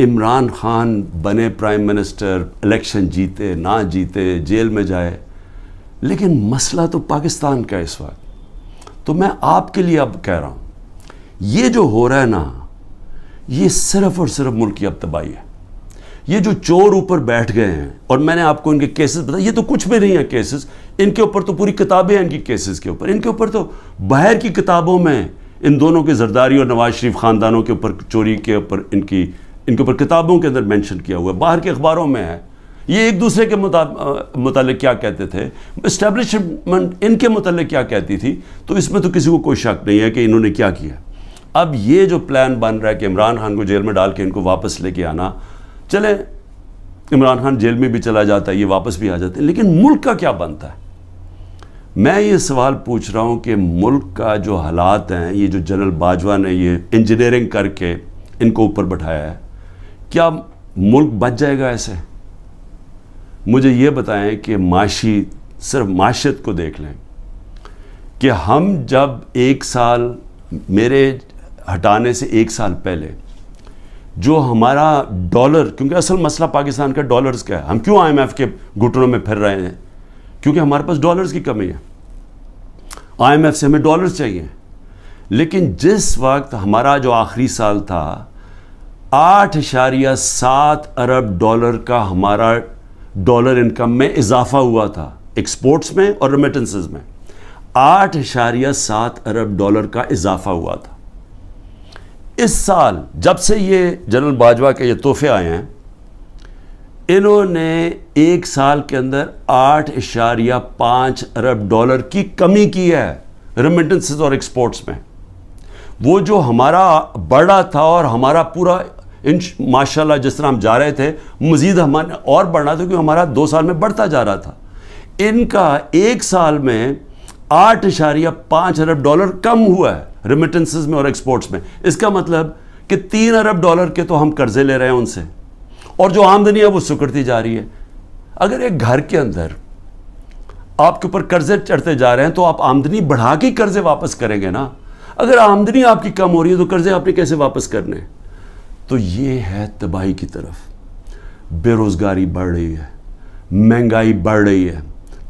इमरान खान बने प्राइम मिनिस्टर इलेक्शन जीते ना जीते जेल में जाए लेकिन मसला तो पाकिस्तान का इस वक्त तो मैं आपके लिए अब कह रहा हूँ ये जो हो रहा है ना ये सिर्फ और सिर्फ मुल्क की अब तबाही है ये जो चोर ऊपर बैठ गए हैं और मैंने आपको इनके केसेस बताए ये तो कुछ भी नहीं है केसेस इनके ऊपर तो पूरी किताबें हैं इनकी केसेस के ऊपर इनके ऊपर तो बाहर की किताबों में इन दोनों के जरदारी और नवाज शरीफ ख़ानदानों के ऊपर चोरी के ऊपर इनकी इनके ऊपर किताबों के अंदर मैंशन किया हुआ है बाहर के अखबारों में है ये एक दूसरे के मुतल क्या कहते थे इस्टेब्लिशमेंट इनके मुतल क्या कहती थी तो इसमें तो किसी को कोई शक नहीं है कि इन्होंने क्या किया अब ये जो प्लान बन रहा है कि इमरान खान को जेल में डाल के इनको वापस लेके आना चले इमरान खान जेल में भी चला जाता है ये वापस भी आ जाते हैं लेकिन मुल्क का क्या बनता है मैं ये सवाल पूछ रहा हूँ कि मुल्क का जो हालात हैं ये जो जनरल बाजवा ने ये इंजीनियरिंग करके इनको ऊपर बैठाया है क्या मुल्क बच जाएगा ऐसे मुझे ये बताएं कि माशी सिर्फ माशियत को देख लें कि हम जब एक साल मेरे हटाने से एक साल पहले जो हमारा डॉलर क्योंकि असल मसला पाकिस्तान का डॉलर्स का है हम क्यों आईएमएफ के घुटनों में फिर रहे हैं क्योंकि हमारे पास डॉलर्स की कमी है आईएमएफ से हमें डॉलर्स चाहिए लेकिन जिस वक्त हमारा जो आखिरी साल था आठ इशारिया सात अरब डॉलर का हमारा डॉलर इनकम में इजाफा हुआ था एक्सपोर्ट्स में और रेमिटेंसेज में आठ सात अरब डॉलर का इजाफा हुआ था इस साल जब से ये जनरल बाजवा के ये तोहफे आए हैं इन्होंने एक साल के अंदर आठ इशारिया पाँच अरब डॉलर की कमी की है रेमिटेंसेज और एक्सपोर्ट्स में वो जो हमारा बड़ा था और हमारा पूरा इन माशाल्लाह जिस तरह हम जा रहे थे मज़ीद हमारे और बढ़ना था क्योंकि हमारा दो साल में बढ़ता जा रहा था इनका एक साल में आठ इशारिया पाँच अरब डॉलर कम हुआ है रिमिटेंस में और एक्सपोर्ट्स में इसका मतलब कि तीन अरब डॉलर के तो हम कर्जे ले रहे हैं उनसे और जो आमदनी है वो सुकड़ती जा रही है अगर एक घर के अंदर आपके ऊपर कर्जे चढ़ते जा रहे हैं तो आप आमदनी बढ़ा के कर्जे वापस करेंगे ना अगर आमदनी आपकी कम हो रही है तो कर्जे आपने कैसे वापस करने तो ये है तबाही की तरफ बेरोज़गारी बढ़ रही है महंगाई बढ़ रही है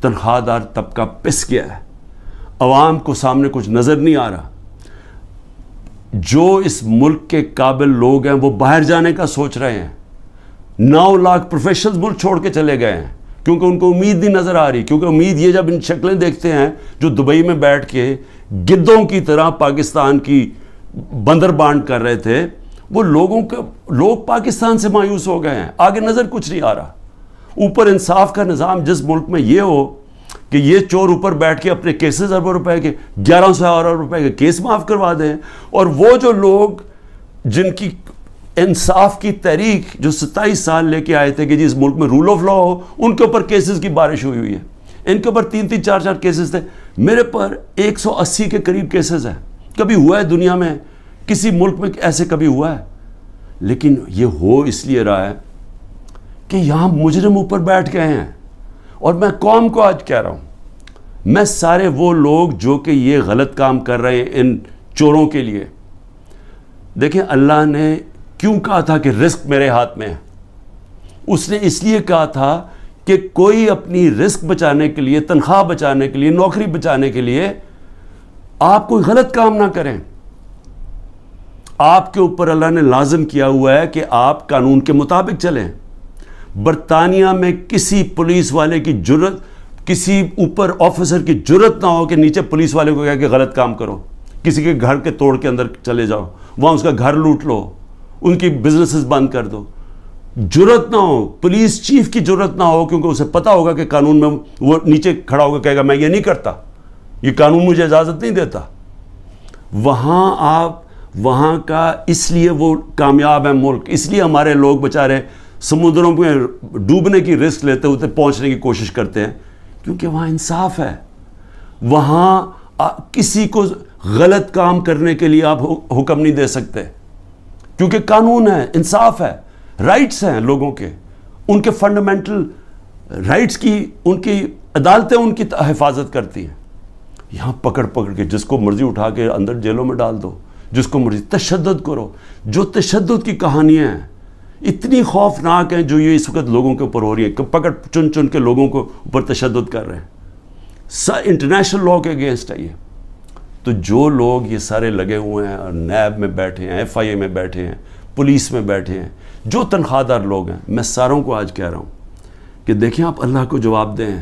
तनख्वाहदार तबका पिस गया है आवाम को सामने कुछ नज़र नहीं आ रहा जो इस मुल्क के काबिल लोग हैं वो बाहर जाने का सोच रहे हैं नौ लाख प्रोफेशनल्स मुल्क छोड़ के चले गए हैं क्योंकि उनको उम्मीद नहीं नज़र आ रही क्योंकि उम्मीद ये जब इन शक्लें देखते हैं जो दुबई में बैठ के गिद्धों की तरह पाकिस्तान की बंदर बांट कर रहे थे वो लोगों के लोग पाकिस्तान से मायूस हो गए हैं आगे नज़र कुछ नहीं आ रहा ऊपर इंसाफ का निज़ाम जिस मुल्क में ये हो कि ये चोर ऊपर बैठ के अपने केसेस अरबों रुपए के ग्यारह सौ अरब रुपए के केस माफ़ करवा दें और वो जो लोग जिनकी इंसाफ की तहरीक जो सत्ताईस साल लेके आए थे कि जिस मुल्क में रूल ऑफ लॉ हो उनके ऊपर केसेस की बारिश हुई हुई है इनके ऊपर तीन तीन चार चार केसेस थे मेरे पर 180 के करीब केसेस हैं कभी हुआ है दुनिया में किसी मुल्क में ऐसे कभी हुआ है लेकिन ये हो इसलिए रहा है कि यहाँ मुजरम ऊपर बैठ गए हैं और मैं कौम को आज कह रहा हूँ मैं सारे वो लोग जो कि ये गलत काम कर रहे हैं इन चोरों के लिए देखें अल्लाह ने क्यों कहा था कि रिस्क मेरे हाथ में है उसने इसलिए कहा था कि कोई अपनी रिस्क बचाने के लिए तनख्वाह बचाने के लिए नौकरी बचाने के लिए आप कोई गलत काम ना करें आपके ऊपर अल्लाह ने लाजम किया हुआ है कि आप कानून के मुताबिक चलें बरतानिया में किसी पुलिस वाले की जरूरत किसी ऊपर ऑफिसर की जरूरत ना हो कि नीचे पुलिस वाले को कह के गलत काम करो किसी के घर के तोड़ के अंदर चले जाओ वहाँ उसका घर लूट लो उनकी बिजनेसेस बंद कर दो जरूरत ना हो पुलिस चीफ की जरूरत ना हो क्योंकि उसे पता होगा कि कानून में वो नीचे खड़ा होकर कहेगा मैं ये नहीं करता ये कानून मुझे इजाज़त नहीं देता वहाँ आप वहाँ का इसलिए वो कामयाब है मुल्क इसलिए हमारे लोग बेचारे समुद्रों में डूबने की रिस्क लेते हुए पहुंचने की कोशिश करते हैं क्योंकि वहां इंसाफ है वहां किसी को गलत काम करने के लिए आप हुक्म नहीं दे सकते क्योंकि कानून है इंसाफ है राइट्स हैं लोगों के उनके फंडामेंटल राइट्स की उनकी अदालतें उनकी हिफाजत करती हैं यहां पकड़ पकड़ के जिसको मर्जी उठा के अंदर जेलों में डाल दो जिसको मर्जी तशद करो जो तशद की कहानियाँ हैं इतनी खौफनाक हैं जो ये इस वक्त लोगों के ऊपर हो रही है पकड़ चुन चुन के लोगों के ऊपर तशद कर रहे हैं इंटरनेशनल लॉ के अगेंस्ट है ये तो जो लोग ये सारे लगे हुए हैं और नैब में बैठे हैं एफ आई ए में बैठे हैं पुलिस में बैठे हैं जो तनख्वाहदार लोग हैं मैं सारों को आज कह रहा हूँ कि देखें आप अल्लाह को जवाब दें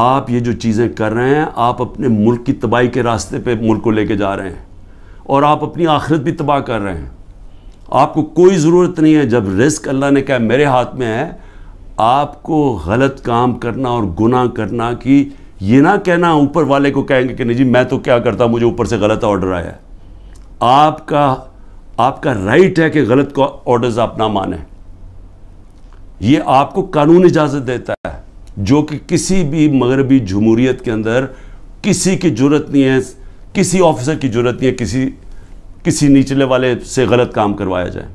आप ये जो चीज़ें कर रहे हैं आप अपने मुल्क की तबाही के रास्ते पे मुल्क को लेके जा रहे हैं और आप अपनी आखिरत भी तबाह कर रहे हैं आपको कोई ज़रूरत नहीं है जब रिस्क अल्लाह ने कहा मेरे हाथ में है आपको गलत काम करना और गुनाह करना कि ये ना कहना ऊपर वाले को कहेंगे कि नहीं जी मैं तो क्या करता मुझे ऊपर से गलत ऑर्डर आया है आपका आपका राइट है कि गलत को ऑर्डर्स आप ना माने ये आपको कानून इजाज़त देता है जो कि किसी भी मगरबी जमहूरियत के अंदर किसी की जरूरत नहीं है किसी ऑफिसर की जरूरत नहीं है किसी किसी निचले वाले से गलत काम करवाया जाए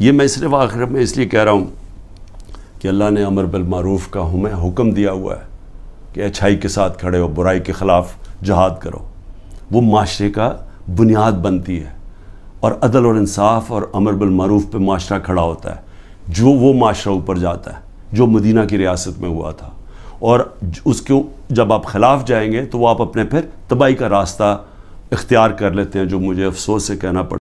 ये मैं सिर्फ आखिर में इसलिए कह रहा हूँ कि अल्लाह ने अमर बिलमूफ़ का हमें हुक्म दिया हुआ है कि अच्छाई के साथ खड़े हो बुराई के ख़िलाफ़ जहाद करो वो माशरे का बुनियाद बनती है और अदल और इंसाफ और अमर बिलमूफ़ पर माशरा खड़ा होता है जो वो माशरा ऊपर जाता है जो मदीना की रियासत में हुआ था और उसके जब आप खिलाफ जाएंगे तो वो आप अपने फिर तबाही का रास्ता इख्तियार कर लेते हैं जो मुझे अफसोस से कहना है